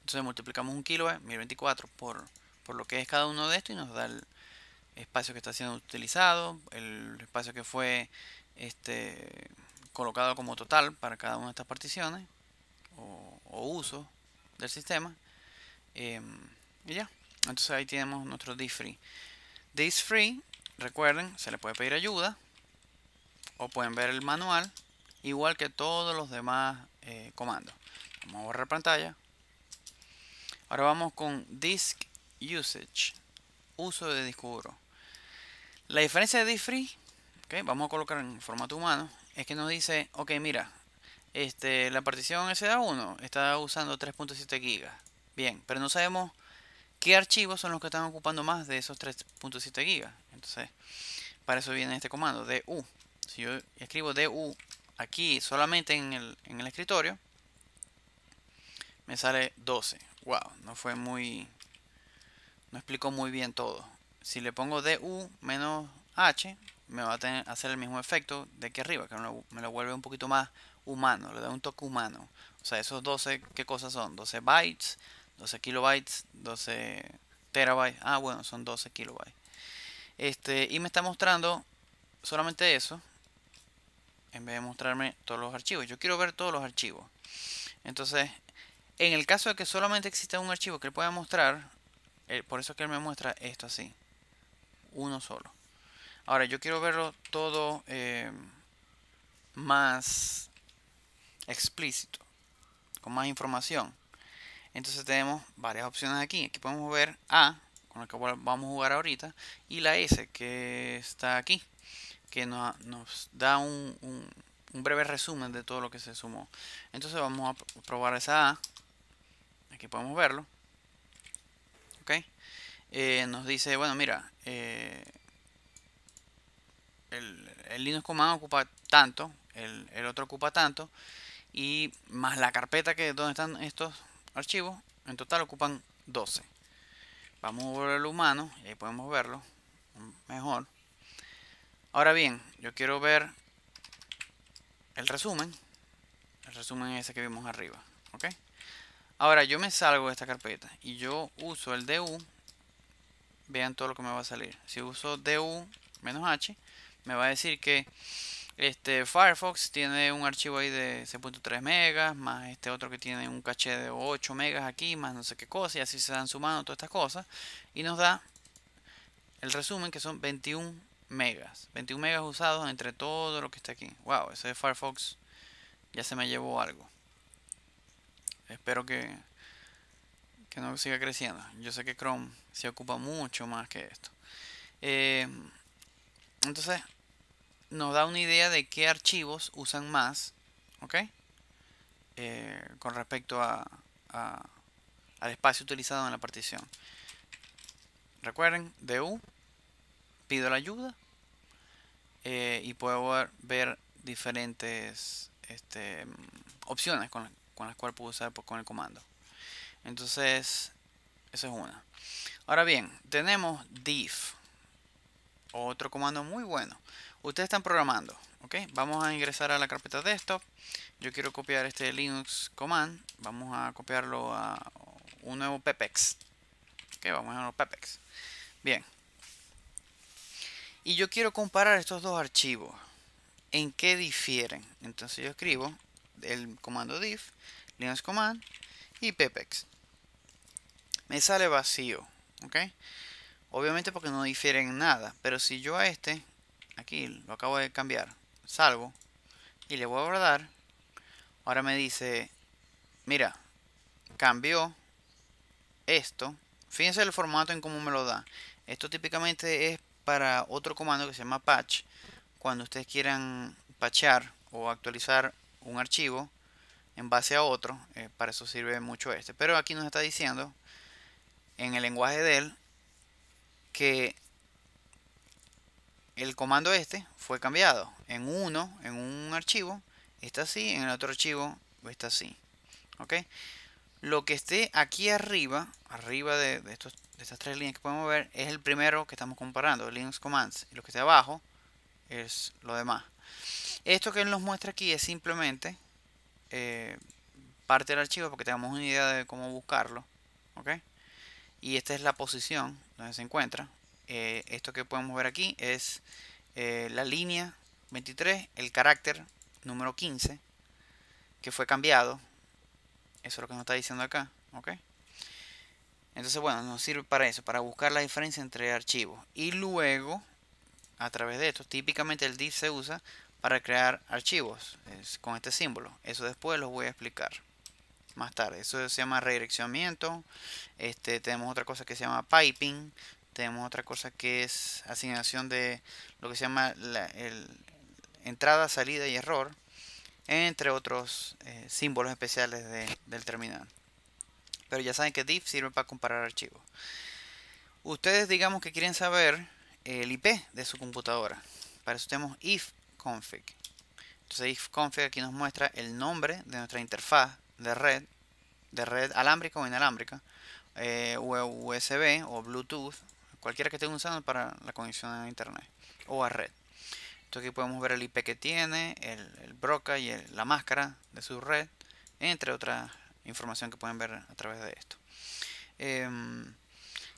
Entonces multiplicamos un kilo, 1024, eh, por, por lo que es cada uno de estos y nos da el espacio que está siendo utilizado, el espacio que fue este, colocado como total para cada una de estas particiones o, uso del sistema. Em, y ya, entonces ahí tenemos nuestro DisFree. DisFree, recuerden, se le puede pedir ayuda o pueden ver el manual, igual que todos los demás eh, comandos. Vamos a borrar pantalla. Ahora vamos con disk usage, uso de disco duro. La diferencia de disk free, okay, vamos a colocar en formato humano, es que nos dice, ok, mira, este, la partición SDA1 está usando 3.7 gigas. Bien, pero no sabemos qué archivos son los que están ocupando más de esos 3.7 gigas. Entonces, para eso viene este comando, DU. Si yo escribo DU aquí solamente en el, en el escritorio, me sale 12. Wow, no fue muy... No explicó muy bien todo. Si le pongo DU menos H, me va a hacer el mismo efecto de que arriba, que me lo vuelve un poquito más humano, le da un toque humano. O sea, esos 12, ¿qué cosas son? 12 bytes, 12 kilobytes, 12 terabytes. Ah, bueno, son 12 kilobytes. Este, y me está mostrando solamente eso, en vez de mostrarme todos los archivos. Yo quiero ver todos los archivos. Entonces, en el caso de que solamente exista un archivo que él pueda mostrar, eh, por eso es que él me muestra esto así. Uno solo. Ahora, yo quiero verlo todo eh, más explícito, con más información. Entonces tenemos varias opciones aquí. Aquí podemos ver A, con la que vamos a jugar ahorita, y la S, que está aquí, que nos, da un, un, breve resumen de todo lo que se sumó. Entonces vamos a probar esa A, aquí podemos verlo. ¿Ok? Eh, nos dice, bueno, mira, eh, el, Linux Command ocupa tanto, el, otro ocupa tanto, y más la carpeta que donde están estos archivos, en total ocupan 12. Vamos a el humano, y ahí podemos verlo mejor. Ahora bien, yo quiero ver el resumen, el resumen ese que vimos arriba, ¿ok? Ahora yo me salgo de esta carpeta y yo uso el DU. Vean todo lo que me va a salir. Si uso DU H, me va a decir que este Firefox tiene un archivo ahí de 6.3 megas, más este otro que tiene un caché de 8 megas aquí, más no sé qué cosa, y así se dan sumando todas estas cosas. Y nos da el resumen que son 21 megas. 21 megas usados entre todo lo que está aquí. Wow, ese Firefox ya se me llevó algo espero que, que no siga creciendo. Yo sé que Chrome se ocupa mucho más que esto. Eh, entonces, nos da una idea de qué archivos usan más, ¿ok? Eh, con respecto a, al espacio utilizado en la partición. Recuerden, DU, pido la ayuda eh, y puedo ver, diferentes este, opciones con, con las cuales puedo usar pues, con el comando. Entonces, esa es una. Ahora bien, tenemos div. Otro comando muy bueno. Ustedes están programando, ¿ok? Vamos a ingresar a la carpeta desktop. Yo quiero copiar este Linux command. Vamos a copiarlo a un nuevo pepex. que vamos a los pepex. Bien. Y yo quiero comparar estos dos archivos. ¿En qué difieren? Entonces yo escribo el comando diff, Linux command y pepex. Me sale vacío, ¿ok? Obviamente porque no difieren nada, pero si yo a este, aquí lo acabo de cambiar, salgo y le voy a guardar, ahora me dice, mira, cambió esto. Fíjense el formato en cómo me lo da. Esto típicamente es para otro comando que se llama patch. Cuando ustedes quieran patchar o actualizar un archivo en base a otro. Eh, para eso sirve mucho este. Pero aquí nos está diciendo en el lenguaje de él que el comando este fue cambiado. En uno, en un archivo, está así, en el otro archivo está así. Lo que esté aquí arriba, arriba de, estos, de estas tres líneas que podemos ver, es el primero que estamos comparando, Linux Commands. Y lo que esté abajo es lo demás. Esto que nos muestra aquí es simplemente eh, parte del archivo porque tenemos una idea de cómo buscarlo. ¿ok? Y esta es la posición donde se encuentra. Eh, esto que podemos ver aquí es eh, la línea 23, el carácter número 15, que fue cambiado. Eso es lo que nos está diciendo acá. ¿ok? Entonces, bueno, nos sirve para eso, para buscar la diferencia entre archivos. Y luego, a través de esto, típicamente el div se usa para crear archivos con este símbolo. Eso después los voy a explicar más tarde. Eso se llama redireccionamiento. Este, tenemos otra cosa que se llama piping. Tenemos otra cosa que es asignación de lo que se llama entrada, salida y error. Entre otros eh, símbolos especiales del terminal. Pero ya saben que div sirve para comparar archivos. Ustedes digamos que quieren saber el IP de su computadora. Para eso tenemos if config. Entonces ifconfig aquí nos muestra el nombre de nuestra interfaz de red, de red alámbrica o inalámbrica, eh, USB o Bluetooth, cualquiera que estén usando para la conexión a internet o a red. Entonces aquí podemos ver el IP que tiene, el, broca y la máscara de su red, entre otras información que pueden ver a través de esto. Em,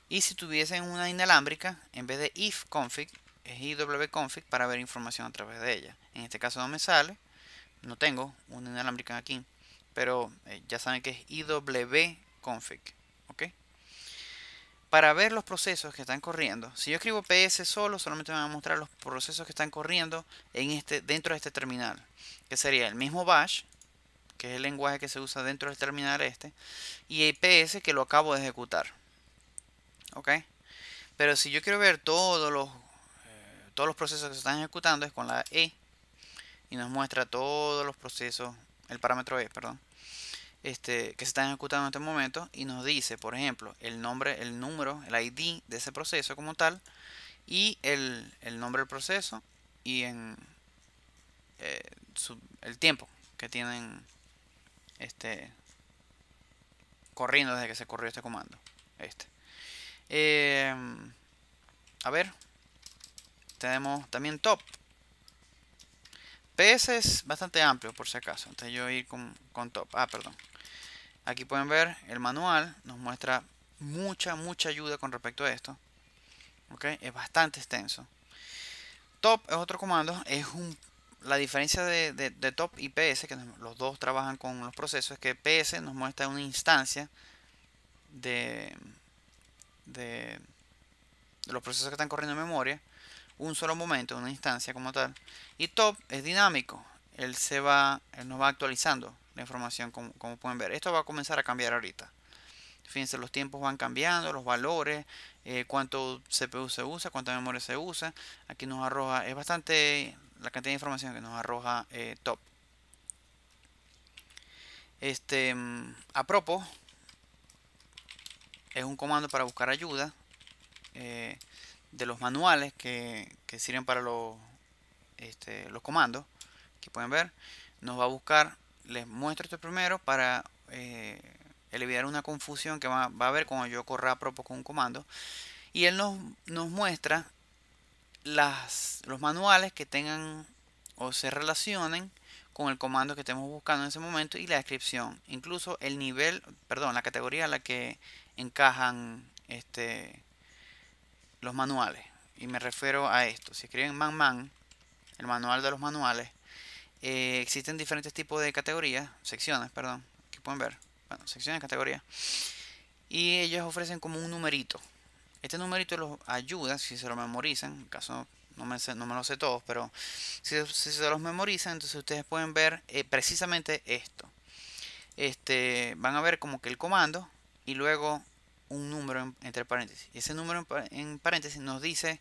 y si tuviesen una inalámbrica, en vez de ifconfig es iwconfig para ver información a través de ella. En este caso no me sale, no tengo un inalámbrica aquí, pero eh, ya saben que es iwconfig. ¿ok? Para ver los procesos que están corriendo, si yo escribo ps solo, solamente me van a mostrar los procesos que están corriendo en este, dentro de este terminal, que sería el mismo bash, que es el lenguaje que se usa dentro del terminal este, y el ps que lo acabo de ejecutar. ¿ok? Pero si yo quiero ver todos los todos los procesos que se están ejecutando es con la E y nos muestra todos los procesos, el parámetro E, perdón, este, que se están ejecutando en este momento y nos dice, por ejemplo, el nombre, el número, el ID de ese proceso como tal y el, nombre del proceso y en eh, su, el tiempo que tienen este corriendo desde que se corrió este comando. Este. Em, a ver, tenemos también top. PS es bastante amplio por si acaso. Entonces yo ir con, top. Ah, perdón. Aquí pueden ver el manual. Nos muestra mucha, mucha ayuda con respecto a esto. ¿Ok? Es bastante extenso. Top es otro comando. Es un, la diferencia de, top y PS, que los dos trabajan con los procesos, es que PS nos muestra una instancia de, de, de los procesos que están corriendo en memoria un solo momento, una instancia como tal. Y top es dinámico, él se va, él nos va actualizando la información como, pueden ver. Esto va a comenzar a cambiar ahorita. Fíjense, los tiempos van cambiando, los valores, eh, cuánto CPU se usa, cuánta memoria se usa. Aquí nos arroja, es bastante la cantidad de información que nos arroja eh, top. Este, mm, a propos, es un comando para buscar ayuda. Eh, de los manuales que, sirven para los, este, los comandos, que pueden ver, nos va a buscar, les muestro esto primero para eh, una confusión que va, a haber cuando yo corra a propósito con un comando. Y él nos, nos muestra las, los manuales que tengan o se relacionen con el comando que estemos buscando en ese momento y la descripción, incluso el nivel, perdón, la categoría a la que encajan este, los manuales. Y me refiero a esto. Si escriben Man Man, el manual de los manuales, eh, existen diferentes tipos de categorías, secciones, perdón, que pueden ver. Bueno, secciones, categorías. Y ellos ofrecen como un numerito. Este numerito los ayuda si se lo memorizan. En caso no me, no lo sé todos, pero si, se los memorizan, entonces ustedes pueden ver eh, precisamente esto. Este, van a ver como que el comando y luego un número entre paréntesis. Y Ese número en, paréntesis nos dice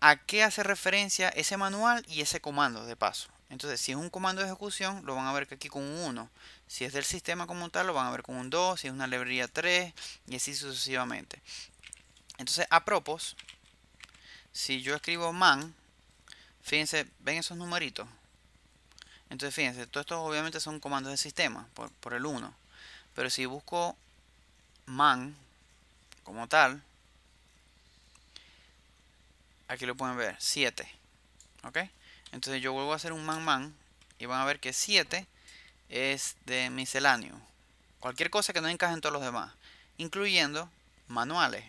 a qué hace referencia ese manual y ese comando de paso. Entonces, si es un comando de ejecución, lo van a ver que aquí con un 1. Si es del sistema como tal, lo van a ver con un 2. Si es una librería 3, y así sucesivamente. Entonces, a propósito si yo escribo man, fíjense, ven esos numeritos. Entonces, fíjense, todos estos obviamente son comandos de sistema, por, por el 1. Pero si busco man como tal. Aquí lo pueden ver, 7. ¿Ok? Entonces yo vuelvo a hacer un man man y van a ver que 7 es de misceláneo. Cualquier cosa que no encaje en todos los demás, incluyendo manuales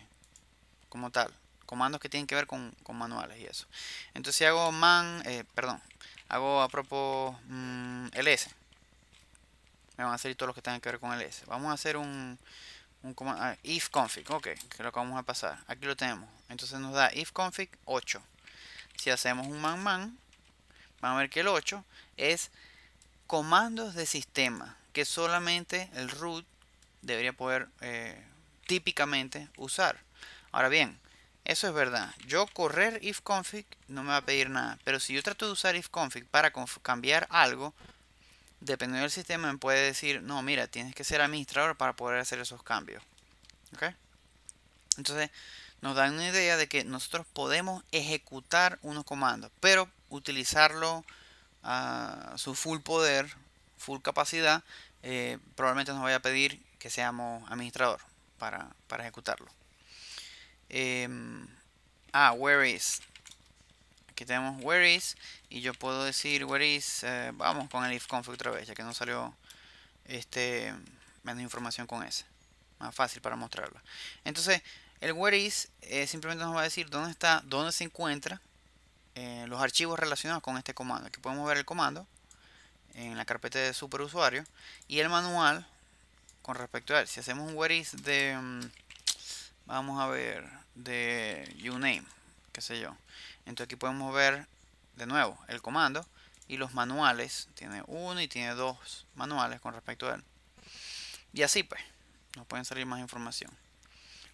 como tal. Comandos que tienen que ver con, manuales y eso. Entonces hago man, eh, perdón, hago a propósito mm, ls. Me van a hacer todos los que tengan que ver con ls. Vamos a hacer un un comando, ifconfig, ah, if config, ok, que lo que vamos a pasar, aquí lo tenemos, entonces nos da if config 8, si hacemos un man man, vamos a ver que el 8 es comandos de sistema, que solamente el root debería poder eh, típicamente usar, ahora bien, eso es verdad, yo correr if config no me va a pedir nada, pero si yo trato de usar if config para cambiar algo, dependiendo del sistema me puede decir, no, mira, tienes que ser administrador para poder hacer esos cambios. Entonces, nos dan una idea de que nosotros podemos ejecutar unos comandos, pero utilizarlo a su full poder, full capacidad, eh, probablemente nos vaya a pedir que seamos administrador para, ejecutarlo. Em, ah, where is. Aquí tenemos where is y yo puedo decir where is, eh, vamos con el if otra vez, ya que no salió este menos información con ese. Más fácil para mostrarlo Entonces, el where is eh, simplemente nos va a decir dónde está, dónde se encuentra eh, los archivos relacionados con este comando. Aquí podemos ver el comando en la carpeta de superusuario y el manual con respecto a él. Si hacemos un where is de, mm, vamos a ver, de uname name, qué sé yo. Entonces aquí podemos ver de nuevo, el comando y los manuales. Tiene uno y tiene dos manuales con respecto a él. Y así pues, nos pueden salir más información.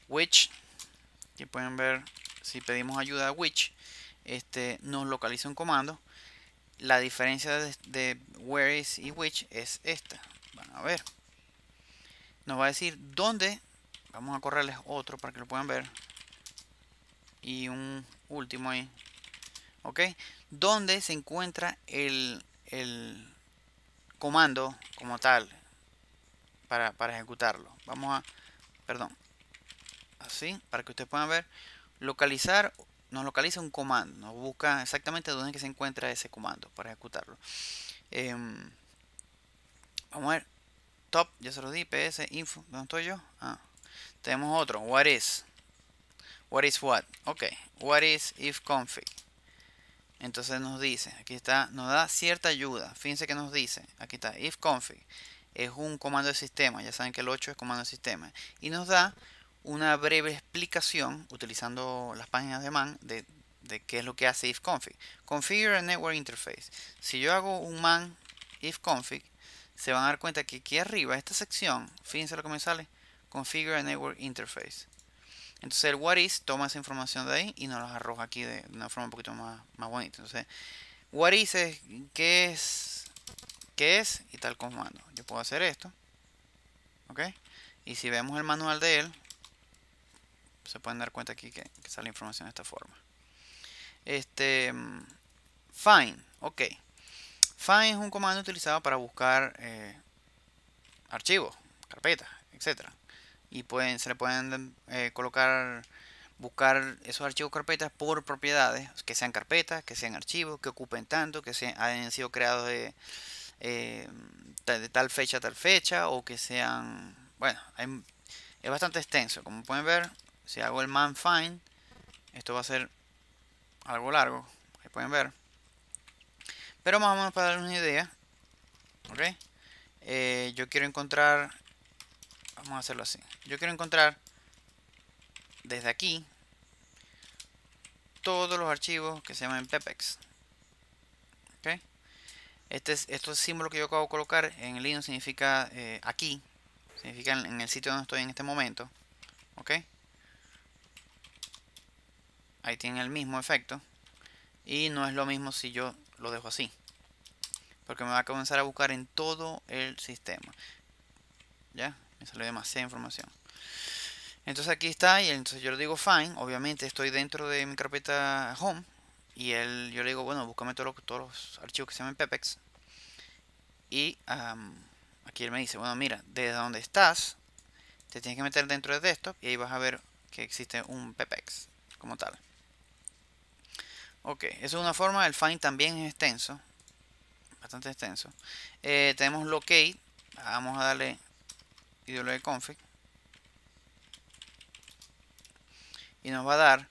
Which, que pueden ver si pedimos ayuda a which, este, nos localiza un comando. La diferencia de, de where is y which es esta. Van a ver. Nos va a decir dónde. Vamos a correrles otro para que lo puedan ver. Y un último ahí ¿ok? Donde se encuentra el, el comando como tal para, para, ejecutarlo. Vamos a, perdón, así, para que ustedes puedan ver, localizar, nos localiza un comando, nos busca exactamente dónde que se encuentra ese comando para ejecutarlo. Em, vamos a ver, top, ya se lo di, ps, info, ¿dónde estoy yo? Ah, tenemos otro, what is, what is what, ok, what is if config. Entonces nos dice, aquí está, nos da cierta ayuda. Fíjense que nos dice, aquí está, if config es un comando de sistema, ya saben que el 8 es comando de sistema. Y nos da una breve explicación, utilizando las páginas de man, de, qué es lo que hace ifconfig. Configure a network interface. Si yo hago un man if config, se van a dar cuenta que aquí arriba, esta sección, fíjense lo que me sale, configure a network interface. Entonces el what is toma esa información de ahí y nos las arroja aquí de una forma un poquito más, más bonita. Entonces, what is es qué es, qué es y tal comando. Yo puedo hacer esto. ¿Ok? Y si vemos el manual de él, se pueden dar cuenta aquí que, que sale información de esta forma. Este, mm, find, ok. Find es un comando utilizado para buscar eh, archivos, carpetas, etcétera y pueden, se le pueden eh, colocar, buscar esos archivos carpetas por propiedades, que sean carpetas, que sean archivos, que ocupen tanto, que sean, hayan sido creados eh, de, tal fecha a tal fecha, o que sean, bueno, es bastante extenso, como pueden ver, si hago el man find, esto va a ser algo largo, ahí pueden ver. Pero más o menos para darles una idea, ¿ok? Eh, yo quiero encontrar Vamos a hacerlo así. Yo quiero encontrar desde aquí todos los archivos que se llaman pepex. Este, es, el símbolo que yo acabo de colocar en el Linux significa eh, aquí. Significa en, el sitio donde estoy en este momento. ¿Ok? Ahí tiene el mismo efecto. Y no es lo mismo si yo lo dejo así. Porque me va a comenzar a buscar en todo el sistema. ¿Ya? Me sale demasiada información. Entonces aquí está, y entonces yo le digo find, obviamente estoy dentro de mi carpeta home, y él, yo le digo, bueno, búscame todos los, todos los archivos que se llaman pepex, y aquí él me dice, bueno, mira, desde donde estás, te tienes que meter dentro de desktop, y ahí vas a ver que existe un pepex, como tal. Ok, eso es una forma, el find también es extenso, bastante extenso. Eh, tenemos locate, vamos a darle y config y nos va a dar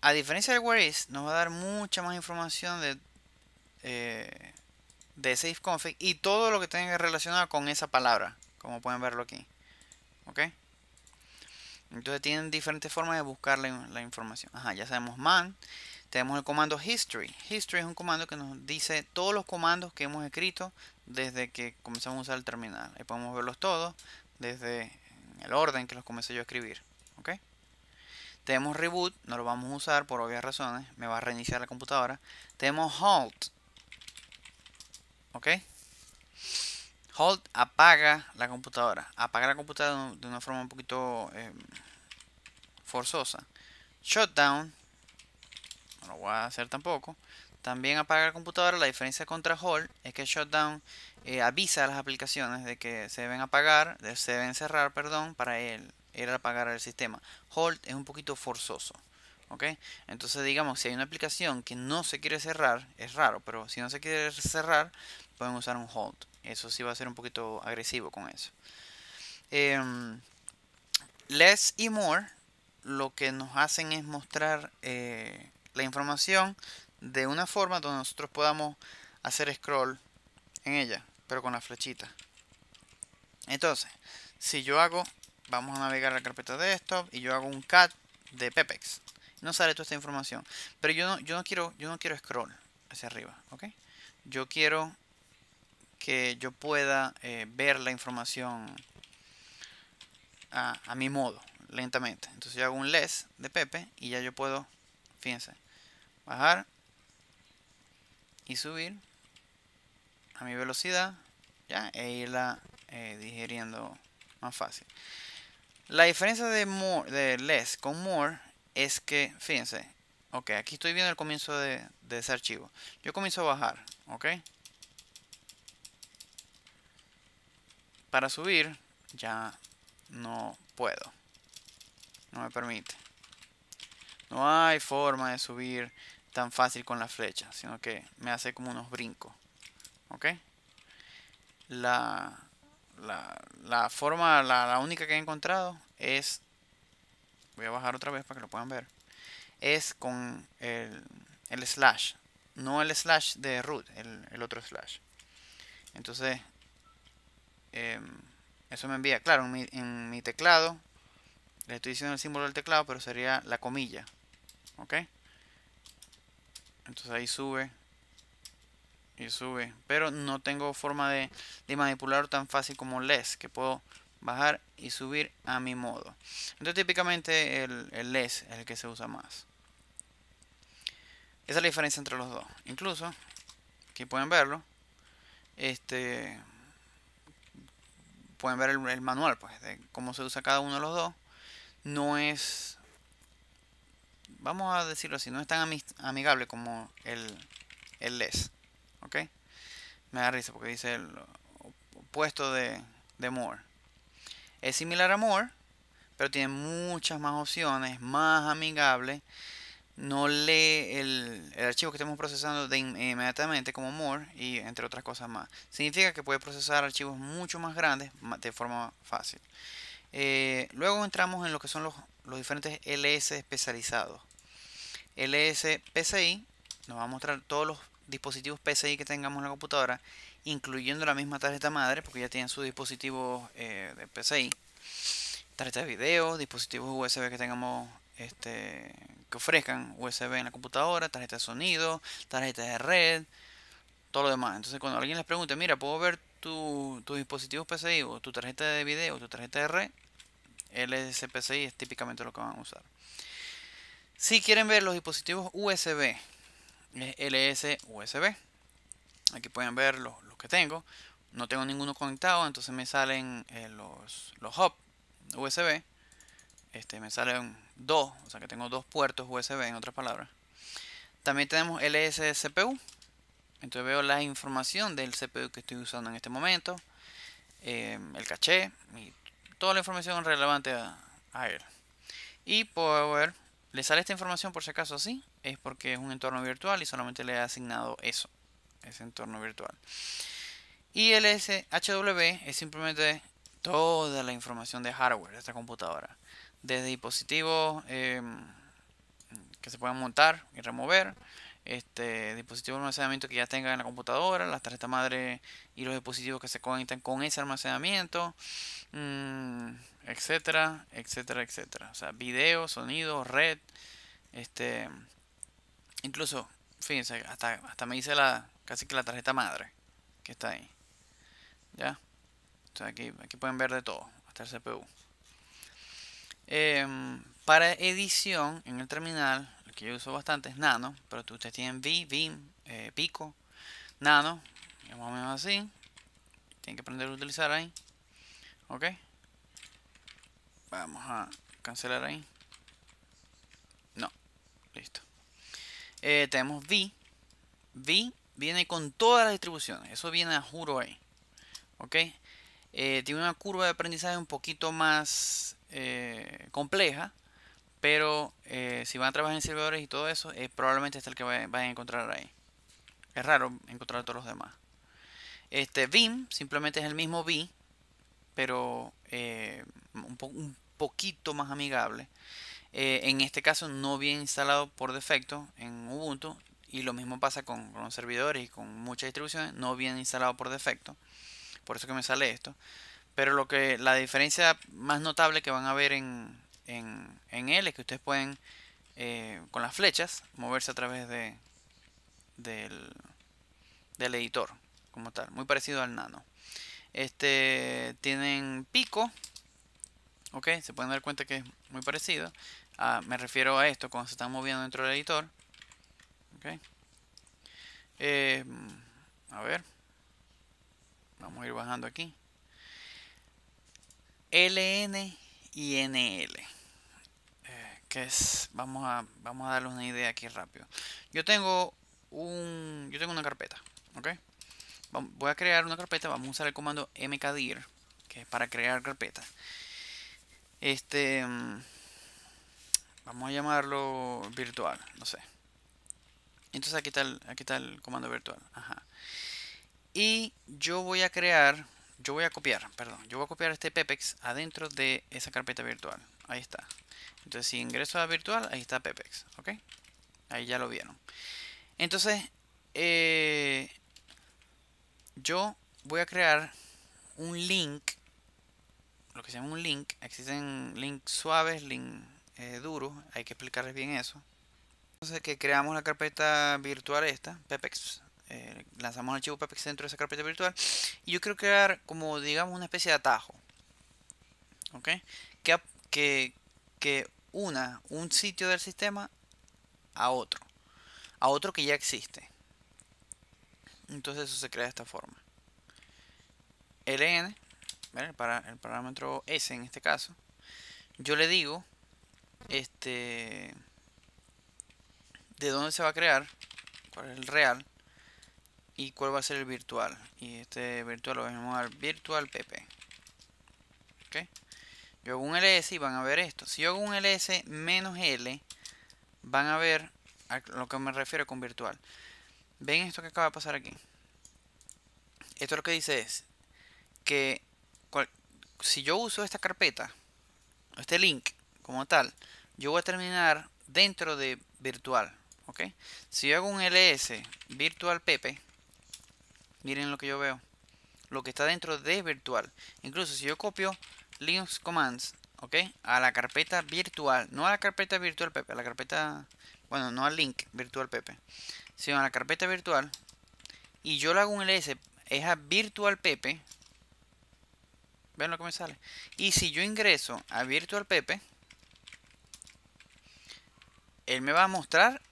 a diferencia del where is nos va a dar mucha más información de eh, de config y todo lo que tenga relacionado con esa palabra como pueden verlo aquí ok entonces tienen diferentes formas de buscar la, la información Ajá, ya sabemos man tenemos el comando history history es un comando que nos dice todos los comandos que hemos escrito desde que comenzamos a usar el terminal. Ahí podemos verlos todos desde el orden que los comencé yo a escribir. ¿ok? Tenemos reboot, no lo vamos a usar por obvias razones, me va a reiniciar la computadora. Tenemos halt. ¿Ok? Halt apaga la computadora. Apaga la computadora de una forma un poquito em, forzosa. Shutdown. No lo voy a hacer tampoco. También apaga el computadora. La diferencia contra Hold es que Shutdown eh, avisa a las aplicaciones de que se deben apagar, se deben cerrar, perdón, para él ir a apagar el sistema. Hold es un poquito forzoso. Entonces, digamos, si hay una aplicación que no se quiere cerrar, es raro, pero si no se quiere cerrar, pueden usar un hold. Eso sí va a ser un poquito agresivo con eso. Em, less y more lo que nos hacen es mostrar eh, la información de una forma donde nosotros podamos hacer scroll en ella, pero con la flechita. Entonces, si yo hago, vamos a navegar a la carpeta de desktop y yo hago un cat de Pepex. No sale toda esta información, pero yo no, yo no quiero yo no quiero scroll hacia arriba, ¿ok? Yo quiero que yo pueda eh, ver la información a, mi modo, lentamente. Entonces yo hago un less de Pepe y ya yo puedo, fíjense, bajar y subir a mi velocidad ya e irla eh, digiriendo más fácil. La diferencia de, more, de less con more es que, fíjense, ok, aquí estoy viendo el comienzo de, de ese archivo. Yo comienzo a bajar, ok. Para subir ya no puedo, no me permite. No hay forma de subir tan fácil con la flecha, sino que me hace como unos brincos. ¿Ok? La, forma, la, única que he encontrado es... Voy a bajar otra vez para que lo puedan ver. Es con el, slash. No el slash de root, el, otro slash. Entonces, em, eso me envía, claro, en mi, en mi teclado, le estoy diciendo el símbolo del teclado, pero sería la comilla. ¿Ok? Entonces ahí sube. Y sube. Pero no tengo forma de, manipular manipularlo tan fácil como les, Que puedo bajar y subir a mi modo. Entonces típicamente el, less es el que se usa más. Esa es la diferencia entre los dos. Incluso, aquí pueden verlo. Este pueden ver el, el manual pues, de cómo se usa cada uno de los dos. No es vamos a decirlo así, no es tan amigable como el, el less. ¿Ok? Me da risa porque dice el opuesto de, de more. Es similar a more, pero tiene muchas más opciones, más amigable. No lee el, archivo que estamos procesando de inmediatamente como more y entre otras cosas más. Significa que puede procesar archivos mucho más grandes de forma fácil. Eh, luego entramos en lo que son los, los diferentes LS especializados. LS PCI nos va a mostrar todos los dispositivos PCI que tengamos en la computadora, incluyendo la misma tarjeta madre, porque ya tienen su dispositivo eh, de PCI, Tarjeta de video, dispositivos USB que tengamos este, que ofrezcan USB en la computadora, tarjeta de sonido, tarjeta de red, todo lo demás. Entonces cuando alguien les pregunte, mira, ¿puedo ver tus tu dispositivos PCI o tu tarjeta de video, tu tarjeta de red? LSPCI es típicamente lo que van a usar. Si quieren ver los dispositivos USB, LS USB, aquí pueden ver los, que tengo. No tengo ninguno conectado, entonces me salen eh, los, los hub USB. Este, me salen dos, o sea que tengo dos puertos USB en otras palabras. También tenemos LS CPU. Entonces veo la información del CPU que estoy usando en este momento, em, el caché y toda la información relevante a, a él. Y puedo ver le sale esta información por si acaso así, es porque es un entorno virtual y solamente le he asignado eso, ese entorno virtual. Y el SHW es simplemente toda la información de hardware de esta computadora, desde dispositivos em, que se puedan montar y remover, este, dispositivo de almacenamiento que ya tenga en la computadora, la tarjeta madre y los dispositivos que se conectan con ese almacenamiento. Mm, etcétera, etcétera, etcétera. O sea, video, sonido, red, este, incluso, fíjense, hasta, hasta me dice la, casi que la tarjeta madre que está ahí. ¿Ya? O aquí, aquí pueden ver de todo, hasta el CPU. Em, para edición en el terminal, el que yo uso bastante es Nano, pero ustedes tienen V, Vim, eh, Pico, Nano, más o menos así. Tienen que aprender a utilizar ahí. ¿Ok? Vamos a cancelar ahí. No, listo. Eh, tenemos V. V viene con todas las distribuciones. Eso viene a juro ahí. ¿Ok? Eh, tiene una curva de aprendizaje un poquito más eh, compleja. Pero si van a trabajar en servidores y todo eso, probablemente este es el que vayan a encontrar ahí. Es raro encontrar a todos los demás. Este Vim simplemente es el mismo V, pero eh, un, poquito más amigable. Eh, en este caso no viene instalado por defecto en Ubuntu y lo mismo pasa con, los servidores y con muchas distribuciones, no viene instalado por defecto. Por eso que me sale esto. Pero lo que la diferencia más notable que van a ver en, en, en él es que ustedes pueden eh, con las flechas moverse a través de, del editor como tal, muy parecido al nano. Este, tienen pico. Ok, se pueden dar cuenta que es muy parecido. Ah, me refiero a esto, cuando se están moviendo dentro del editor. Ok. Eh, a ver. Vamos a ir bajando aquí. LN y NL. Eh, que es, vamos a, vamos a darles una idea aquí rápido. Yo tengo un, yo tengo una carpeta, ¿ok? voy a crear una carpeta, vamos a usar el comando mkdir, que es para crear carpeta. Este, mm, vamos a llamarlo virtual, no sé. Entonces aquí está aquí está el comando virtual. Ajá. Y yo voy a crear, yo voy a copiar, perdón, yo voy a copiar este pepex adentro de esa carpeta virtual. Ahí está. Entonces si ingreso a virtual, ahí está pepex, ¿ok? Ahí ya lo vieron. Entonces, eh, yo voy a crear un link, lo que se llama un link, existen links suaves, links eh, duros, hay que explicarles bien eso. Entonces que creamos la carpeta virtual esta, pepex, eh, lanzamos el archivo pepex dentro de esa carpeta virtual y yo quiero crear como digamos una especie de atajo, Que, que una un sitio del sistema a otro, a otro que ya existe. Entonces eso se crea de esta forma. Ln el, para, el parámetro s en este caso, yo le digo este de dónde se va a crear, cuál es el real y cuál va a ser el virtual. Y este virtual lo voy a llamar virtual pp. Yo hago un ls y van a ver esto. Si yo hago un ls menos l, van a ver lo que me refiero con virtual. Ven esto que acaba de pasar aquí. Esto lo que dice es que si yo uso esta carpeta, este link como tal, yo voy a terminar dentro de virtual. ¿ok? Si yo hago un ls virtual pepe, miren lo que yo veo. Lo que está dentro de virtual. Incluso si yo copio Linux commands, ¿ok? A la carpeta virtual, no a la carpeta virtual pepe, a la carpeta bueno, no al link virtual Pepe, sino a la carpeta virtual, y yo le hago un ls, es a virtual Pepe, ven lo que me sale, y si yo ingreso a virtual Pepe, él me va a mostrar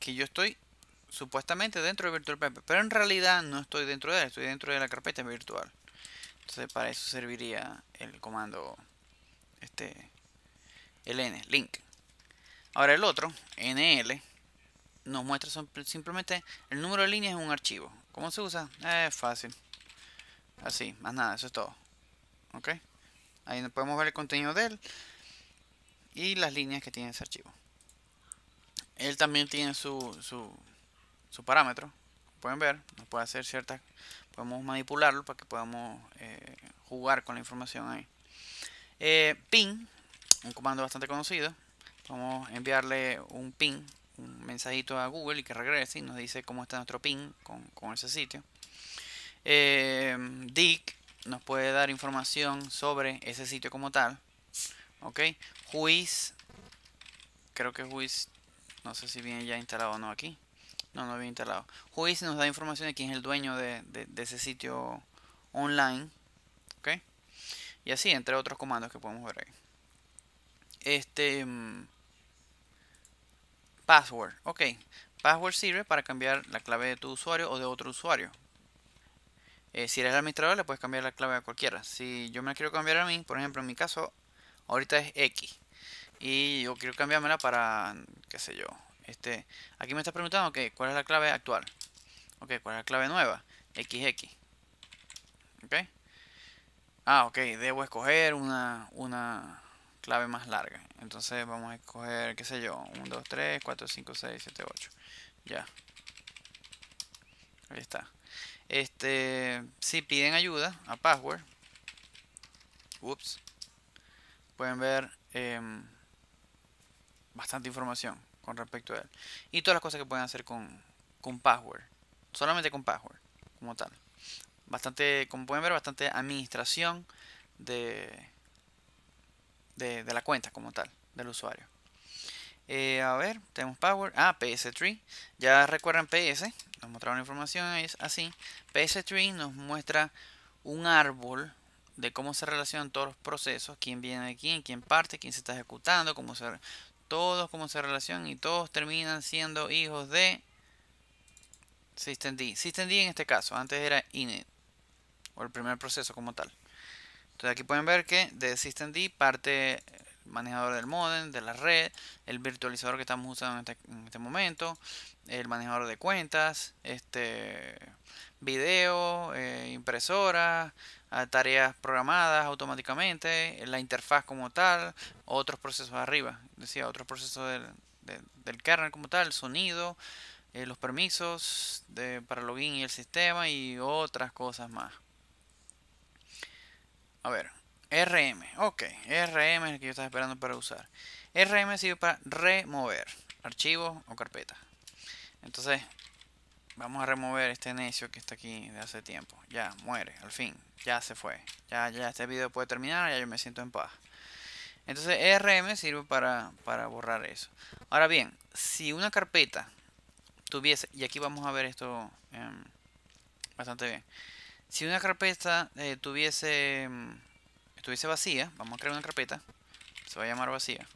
que yo estoy supuestamente dentro de virtual Pepe, pero en realidad no estoy dentro de él, estoy dentro de la carpeta virtual. Entonces para eso serviría el comando este ln, link. Ahora el otro, NL, nos muestra simplemente el número de líneas en un archivo. ¿Cómo se usa? Es eh, fácil. Así, más nada, eso es todo. ¿Ok? Ahí podemos ver el contenido de él y las líneas que tiene ese archivo. Él también tiene su, su, su parámetro. Pueden ver, nos puede hacer ciertas. Podemos manipularlo para que podamos eh, jugar con la información ahí. Eh, pin, un comando bastante conocido. Vamos a enviarle un pin, un mensajito a Google y que regrese y nos dice cómo está nuestro pin con, ese sitio. Eh, Dick nos puede dar información sobre ese sitio como tal. Ok, Juiz, creo que Juiz, no sé si viene ya instalado o no aquí. No, no viene instalado. Juiz nos da información de quién es el dueño de, ese sitio online. Ok, y así entre otros comandos que podemos ver ahí. Este mm, Password. Ok. Password sirve para cambiar la clave de tu usuario o de otro usuario. Eh, si eres el administrador, le puedes cambiar la clave a cualquiera. Si yo me la quiero cambiar a mí, por ejemplo, en mi caso, ahorita es X. Y yo quiero cambiármela para, qué sé yo. Este, aquí me está preguntando, ok, ¿cuál es la clave actual? Ok, ¿cuál es la clave nueva? XX. Ok. Ah, ok, debo escoger una, una, clave más larga. Entonces vamos a escoger, qué sé yo, 1, 2, 3, 4, 5, 6, 7, 8. Ya. Ahí está. Este, si piden ayuda a password, ups, pueden ver em, bastante información con respecto a él. Y todas las cosas que pueden hacer con, con password. Solamente con password, como tal. Bastante, como pueden ver, bastante administración de de, la cuenta como tal, del usuario. Eh, a ver, tenemos Power. Ah, PS3. Ya recuerdan PS. Nos mostraron la información es así. PS3 nos muestra un árbol de cómo se relacionan todos los procesos. Quién viene de quién, quién parte, quién se está ejecutando, cómo se, todos cómo se relacionan y todos terminan siendo hijos de SystemD. SystemD en este caso. Antes era init. O el primer proceso como tal. Entonces aquí pueden ver que de SystemD parte el manejador del modem, de la red, el virtualizador que estamos usando en este, este momento, el manejador de cuentas, este video, eh, impresora, ah, tareas programadas automáticamente, la interfaz como tal, otros procesos arriba, decía, otros procesos del, kernel como tal, sonido, eh, los permisos de, para login y el sistema y otras cosas más. A ver, RM. Ok, RM es el que yo estaba esperando para usar. RM sirve para remover archivos o carpetas. Entonces, vamos a remover este necio que está aquí de hace tiempo. Ya, muere, al fin. Ya se fue. Ya, ya este video puede terminar, ya yo me siento en paz. Entonces, RM sirve para, para borrar eso. Ahora bien, si una carpeta tuviese, y aquí vamos a ver esto em, bastante bien si una carpeta eh, mm, estuviese vacía, vamos a crear una carpeta, se va a llamar vacía.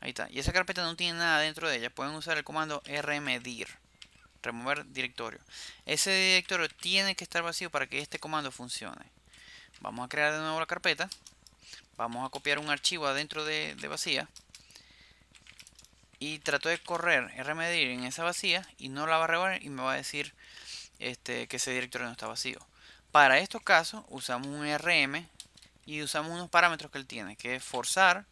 Ahí está. Y esa carpeta no tiene nada dentro de ella. Pueden usar el comando rmedir, remover directorio. Ese directorio tiene que estar vacío para que este comando funcione. Vamos a crear de nuevo la carpeta. Vamos a copiar un archivo adentro de, vacía. Y trato de correr rmedir en esa vacía y no la va a remover y me va a decir este, que ese directorio no está vacío. Para estos casos usamos un RM y usamos unos parámetros que él tiene, que es forzar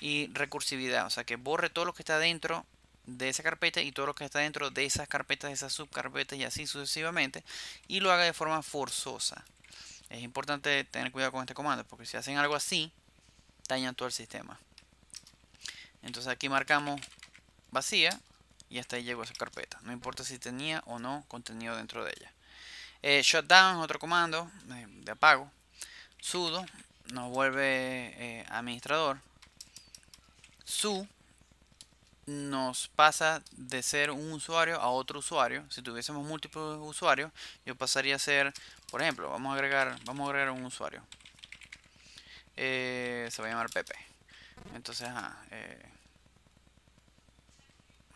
y recursividad, o sea que borre todo lo que está dentro de esa carpeta y todo lo que está dentro de esas carpetas, de esas subcarpetas y así sucesivamente y lo haga de forma forzosa. Es importante tener cuidado con este comando porque si hacen algo así, dañan todo el sistema. Entonces aquí marcamos vacía y hasta ahí llegó esa carpeta. No importa si tenía o no contenido dentro de ella. Eh, shutdown otro comando eh, de apago. Sudo nos vuelve eh, administrador. Su nos pasa de ser un usuario a otro usuario. Si tuviésemos múltiples usuarios, yo pasaría a ser, por ejemplo, vamos a agregar, vamos a agregar un usuario. se va a llamar Pepe. Entonces, ah eh,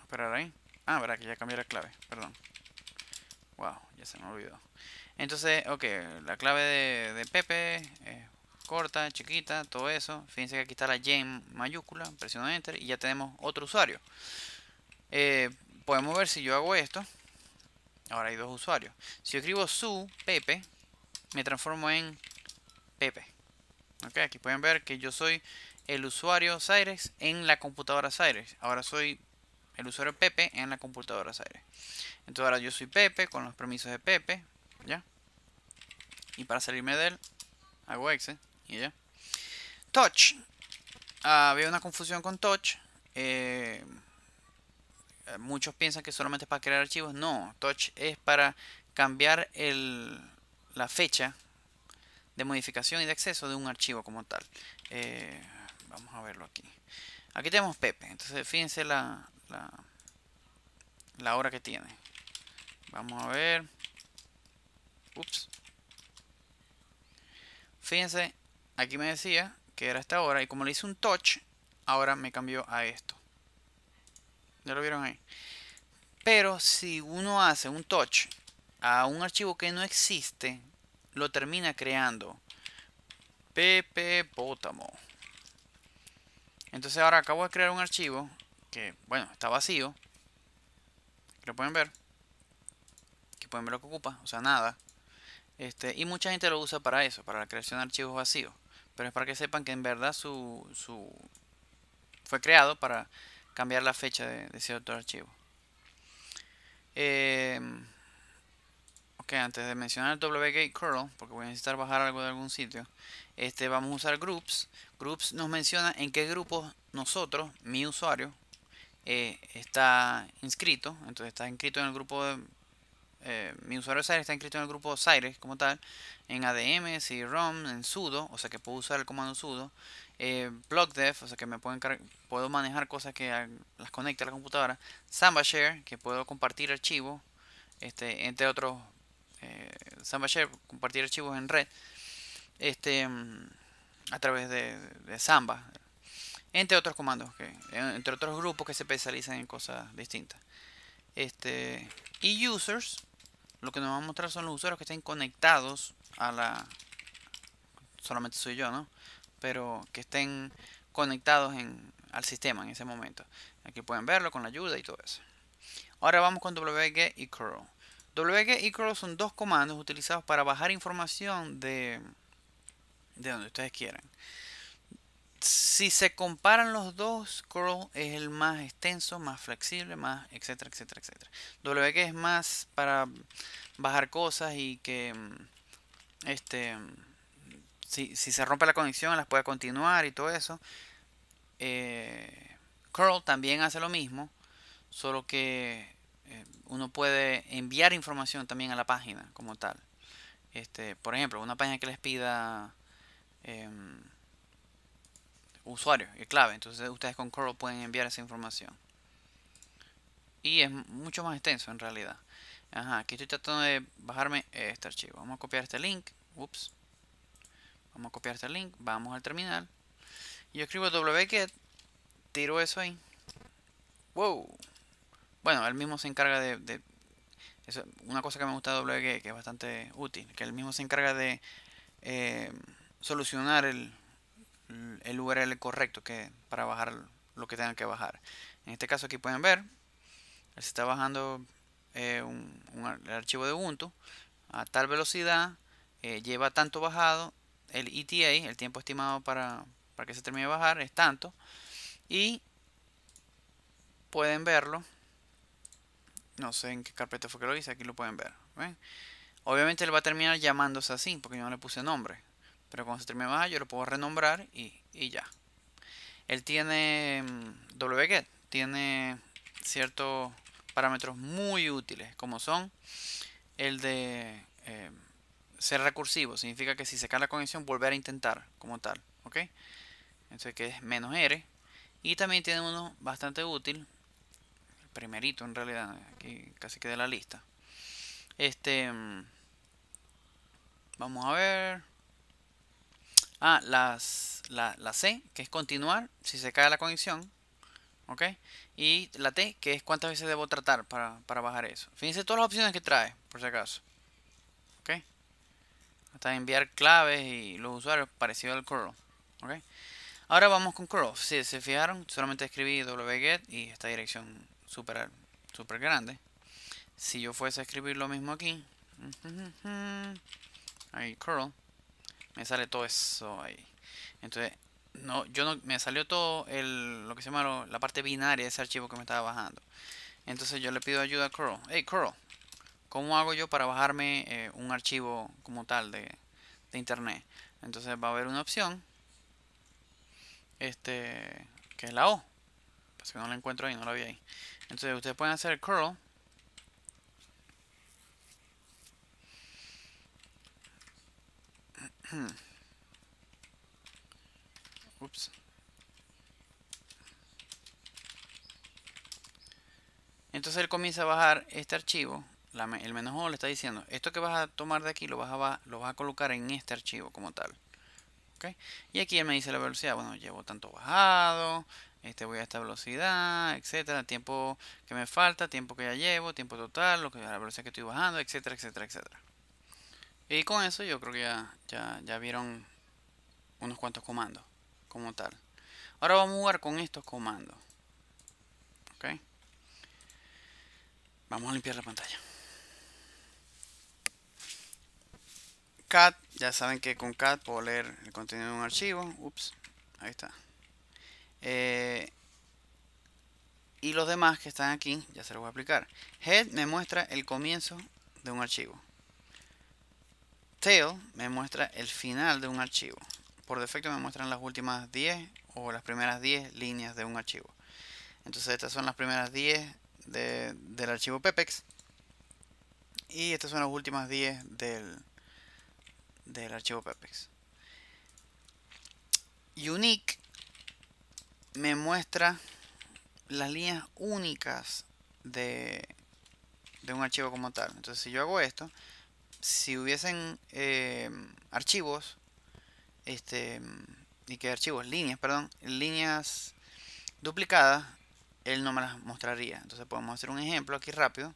esperar ahí. Ah, verá que ya cambié la clave, perdón. Wow, ya se me olvidó. Entonces, ok, la clave de, Pepe es corta, chiquita, todo eso. Fíjense que aquí está la Y en mayúscula, presiono Enter y ya tenemos otro usuario. Eh, podemos ver si yo hago esto. Ahora hay dos usuarios. Si yo escribo su Pepe, me transformo en Pepe. Ok, aquí pueden ver que yo soy el usuario Cyrex en la computadora Cyrex. Ahora soy el usuario Pepe en la computadora Cyrex. Entonces ahora yo soy Pepe con los permisos de Pepe. ¿Ya? Y para salirme de él, hago exit Y ya. Touch. Ah, había una confusión con touch. Eh, eh, muchos piensan que solamente es para crear archivos. No, touch es para cambiar el, la fecha de modificación y de acceso de un archivo como tal. Eh, vamos a verlo aquí. Aquí tenemos Pepe. Entonces fíjense la, la, la hora que tiene. Vamos a ver. Fíjense, aquí me decía que era esta hora y como le hice un touch, ahora me cambió a esto. Ya lo vieron ahí. Pero si uno hace un touch a un archivo que no existe, lo termina creando. Pepe Pótamo. Entonces ahora acabo de crear un archivo que, bueno, está vacío. lo pueden ver. Que pueden ver lo que ocupa, o sea, nada. Este, y mucha gente lo usa para eso, para la creación de archivos vacíos. Pero es para que sepan que en verdad su, su fue creado para cambiar la fecha de, cierto archivo. Em, ok, antes de mencionar el wget curl, porque voy a necesitar bajar algo de algún sitio, este, vamos a usar groups. Groups nos menciona en qué grupo nosotros, mi usuario, eh, está inscrito. Entonces está inscrito en el grupo de eh, mi usuario está inscrito en el grupo Cyrus como tal, en ADM, si rom en sudo, o sea que puedo usar el comando sudo, eh, BlockDev, o sea que me pueden puedo manejar cosas que las conecte a la computadora, Samba Share, que puedo compartir archivos, este, entre otros, eh, Samba Share, compartir archivos en red, este, mm, a través de, de Samba, entre otros comandos, que, entre otros grupos que se especializan en cosas distintas. Este, y users, lo que nos va a mostrar son los usuarios que estén conectados a la... Solamente soy yo, ¿no? Pero que estén conectados en, al sistema en ese momento. Aquí pueden verlo con la ayuda y todo eso. Ahora vamos con wget y curl. wget y curl son dos comandos utilizados para bajar información de, de donde ustedes quieran si se comparan los dos, curl es el más extenso, más flexible, más etcétera, etcétera, etcétera. que es más para bajar cosas y que mm, este mm, si, se rompe la conexión las puede continuar y todo eso. Eh, curl también hace lo mismo, solo que eh, uno puede enviar información también a la página como tal. Este, por ejemplo, una página que les pida em, usuario y clave. Entonces ustedes con curl pueden enviar esa información. Y es mucho más extenso en realidad. Ajá, aquí estoy tratando de bajarme este archivo. Vamos a copiar este link. Vamos a copiar este link. Vamos al terminal. Yo escribo wget. Tiro eso ahí. Wow. Bueno, él mismo se encarga de... eso, una cosa que me gusta de wget, que es bastante útil. Que él mismo se encarga de eh, solucionar el, el URL correcto que, para bajar lo que tengan que bajar. En este caso aquí pueden ver, se está bajando eh, un, el archivo de Ubuntu a tal velocidad, eh, lleva tanto bajado, el ETA, el tiempo estimado para, para que se termine de bajar es tanto, y pueden verlo, no sé en qué carpeta fue que lo hice, aquí lo pueden ver. Obviamente él va a terminar llamándose así, porque yo no le puse nombre. Pero cuando se termine más, yo lo puedo renombrar y, ya. Él tiene mm, wget, tiene ciertos parámetros muy útiles, como son el de eh, ser recursivo. Significa que si se cae la conexión, volver a intentar como tal. ¿Ok? Entonces que es menos R. Y también tiene uno bastante útil. El primerito en realidad. Aquí casi que de la lista. Este. Mm, vamos a ver. Ah, las, la, la, C, que es continuar si se cae la conexión. ¿Ok? Y la T, que es cuántas veces debo tratar para, bajar eso. Fíjense todas las opciones que trae, por si acaso. ¿Ok? Hasta enviar claves y los usuarios parecido al curl. ¿Ok? Ahora vamos con curl. Si se fijaron, solamente escribí wget y esta dirección super, super grande. Si yo fuese a escribir lo mismo aquí. Ahí curl me sale todo eso ahí. Entonces, no, yo no, me salió todo el, lo que se llama la parte binaria de ese archivo que me estaba bajando. Entonces yo le pido ayuda a Curl. Hey Curl, ¿cómo hago yo para bajarme eh, un archivo como tal de, internet? Entonces va a haber una opción. Este, que es la O. porque pues, no la encuentro ahí, no la vi ahí. Entonces ustedes pueden hacer curl Entonces él comienza a bajar este archivo. el menos le está diciendo, esto que vas a tomar de aquí lo vas a, colocar en este archivo como tal. Y aquí él me dice la velocidad. Bueno, llevo tanto bajado, este voy a esta velocidad, etcétera, tiempo que me falta, tiempo que ya llevo, tiempo total, lo que la velocidad que estoy bajando, etcétera, etcétera, etcétera. Y con eso yo creo que ya, vieron unos cuantos comandos como tal. Ahora vamos a jugar con estos comandos. ¿Ok? Vamos a limpiar la pantalla. cat, ya saben que con cat puedo leer el contenido de un archivo. Ups, ahí está. Eh, y los demás que están aquí, ya se los voy a aplicar Head me muestra el comienzo de un archivo tail me muestra el final de un archivo. Por defecto me muestran las últimas 10 o las primeras 10 líneas de un archivo. Entonces estas son las primeras 10 del archivo pepex. Y estas son las últimas 10 del, del archivo pepex. Unique me muestra las líneas únicas de, de un archivo como tal. Entonces si yo hago esto, si hubiesen eh, archivos, este, y que archivos, líneas, perdón, líneas duplicadas, él no me las mostraría. Entonces podemos hacer un ejemplo aquí rápido.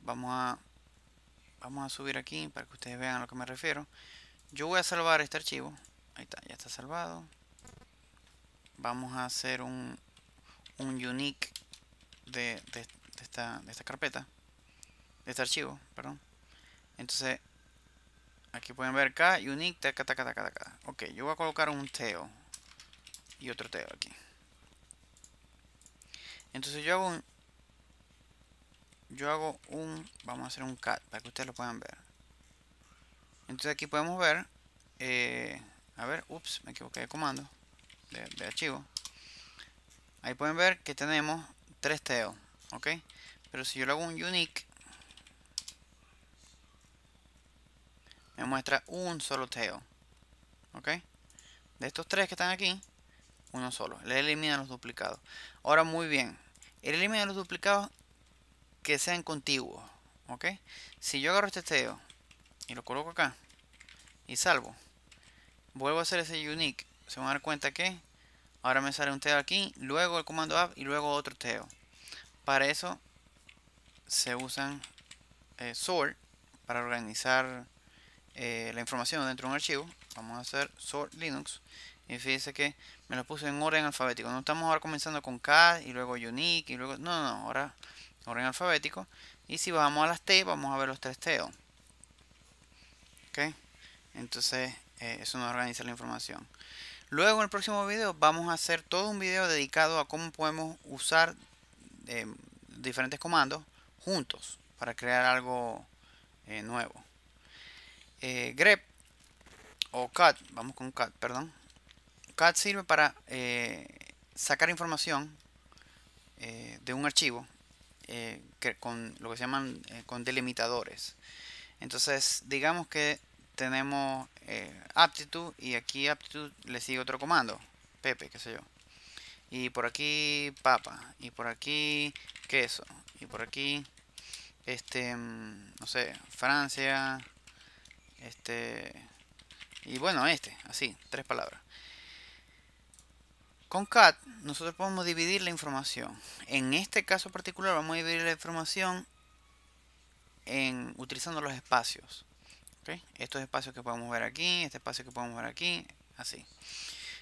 Vamos a, vamos a subir aquí para que ustedes vean a lo que me refiero. Yo voy a salvar este archivo. Ahí está, ya está salvado. Vamos a hacer un, un unique de, de, esta, de esta carpeta, de este archivo, perdón. Entonces, aquí pueden ver acá, unique, taca, taca, taca, taca. Ok, yo voy a colocar un teo y otro teo aquí. Entonces yo hago un, yo hago un, vamos a hacer un cat para que ustedes lo puedan ver. Entonces aquí podemos ver, eh, a ver, ups, me equivoqué de comando, de, archivo. Ahí pueden ver que tenemos tres teos, ¿ok? Pero si yo le hago un unique, me muestra un solo teo ¿Ok? De estos tres que están aquí, uno solo. Le elimina los duplicados. Ahora, muy bien. Él elimina los duplicados que sean contiguos. ¿Ok? Si yo agarro este teo y lo coloco acá y salvo, vuelvo a hacer ese unique. Se van a dar cuenta que ahora me sale un teo aquí, luego el comando app y luego otro teo Para eso se usan eh, sort para organizar eh, la información dentro de un archivo. Vamos a hacer sort linux. Y fíjense que me lo puse en orden alfabético. No estamos ahora comenzando con cat y luego unique y luego... No, no, ahora orden alfabético. Y si bajamos a las T, vamos a ver los tres T. ¿Ok? Entonces, eh, eso nos organiza la información. Luego en el próximo video vamos a hacer todo un video dedicado a cómo podemos usar eh, diferentes comandos juntos para crear algo nuevo. Eh, grep o cat, vamos con cat, perdón. Cat sirve para eh, sacar información eh, de un archivo que, con lo que se llaman con delimitadores. Entonces, digamos que tenemos aptitude y aquí aptitude le sigue otro comando, pepe, qué sé yo. Y por aquí papa, y por aquí queso, y por aquí este, mm, no sé, Francia, este. Y bueno, este, así, tres palabras. Con cat nosotros podemos dividir la información. En este caso particular vamos a dividir la información en, utilizando los espacios. Estos espacios que podemos ver aquí, este espacio que podemos ver aquí, así.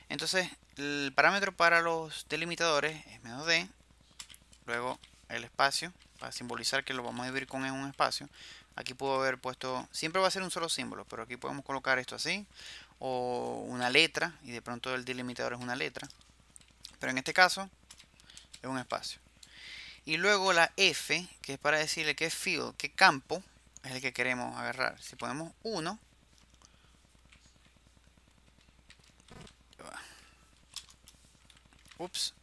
Entonces, el parámetro para los delimitadores es menos D, luego el espacio, para simbolizar que lo vamos a dividir con un espacio, Aquí puedo haber puesto, siempre va a ser un solo símbolo, pero aquí podemos colocar esto así, o una letra, y de pronto el delimitador es una letra. Pero en este caso, es un espacio. Y luego la F, que es para decirle que field, qué campo, es el que queremos agarrar. Si ponemos 1, Ups.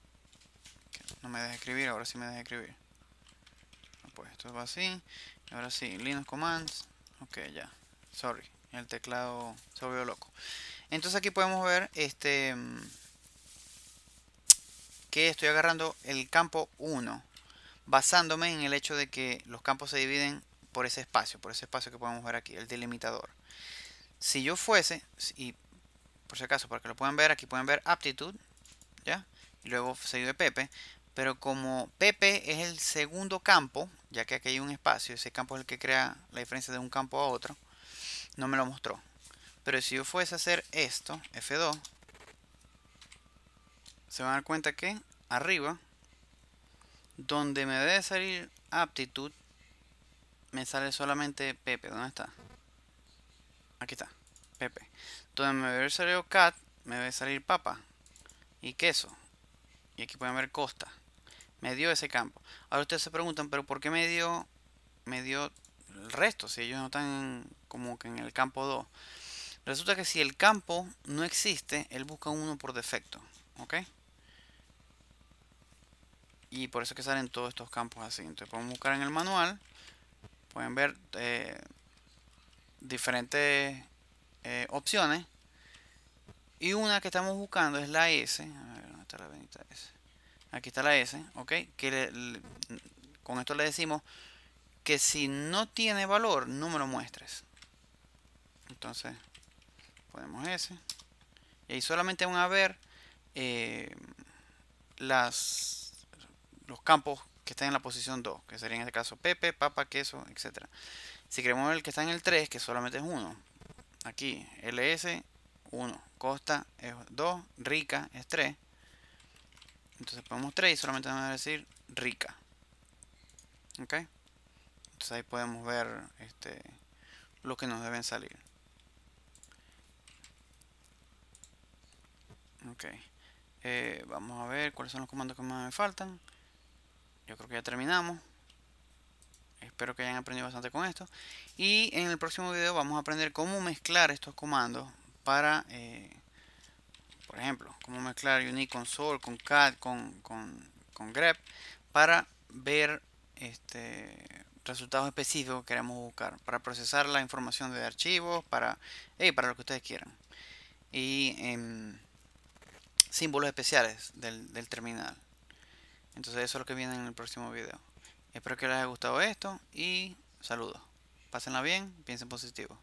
No me deja escribir, ahora sí me deja escribir. Pues esto va así. Ahora sí, Linux Commands. Ok, ya. Sorry. El teclado se volvió loco. Entonces aquí podemos ver este que estoy agarrando el campo 1 basándome en el hecho de que los campos se dividen por ese espacio, por ese espacio que podemos ver aquí, el delimitador. Si yo fuese, y por si acaso, para que lo puedan ver, aquí pueden ver aptitud, ¿ya? Y luego seguido de Pepe, pero como Pepe es el segundo campo, ya que aquí hay un espacio, ese campo es el que crea la diferencia de un campo a otro, no me lo mostró. Pero si yo fuese a hacer esto, F2, se van a dar cuenta que arriba, donde me debe salir aptitud, me sale solamente Pepe. ¿Dónde está? Aquí está, Pepe. Donde me debe salir cat, me debe salir papa y queso. Y aquí pueden ver costa. Me dio ese campo. Ahora ustedes se preguntan, pero ¿por qué me dio, me dio el resto? Si ellos no están como que en el campo 2. Resulta que si el campo no existe, él busca uno por defecto. ¿Ok? Y por eso es que salen todos estos campos así. Entonces podemos buscar en el manual. Pueden ver eh, diferentes eh, opciones. Y una que estamos buscando es la S. A ver, ¿dónde está la S? aquí está la S, ¿ok? Que con esto le decimos que si no tiene valor, no me lo muestres. Entonces, ponemos S. Y ahí solamente van a ver eh, las, los campos que están en la posición 2, que sería en este caso Pepe, Papa, Queso, etc. Si queremos el que está en el 3, que solamente es 1, aquí LS 1, Costa es 2, Rica es 3, entonces ponemos 3 y solamente vamos a decir rica. ¿Ok? Entonces ahí podemos ver este, lo que nos deben salir. Eh, vamos a ver cuáles son los comandos que más me faltan. Yo creo que ya terminamos. Espero que hayan aprendido bastante con esto. Y en el próximo video vamos a aprender cómo mezclar estos comandos para... Eh, por ejemplo, cómo mezclar UNI con SOL, con, con, con grep, para ver este, resultados específicos que queremos buscar, para procesar la información de archivos, para, para lo que ustedes quieran. Y em, símbolos especiales del, del terminal. Entonces eso es lo que viene en el próximo video. Espero que les haya gustado esto y saludos. Pásenla bien, piensen positivo.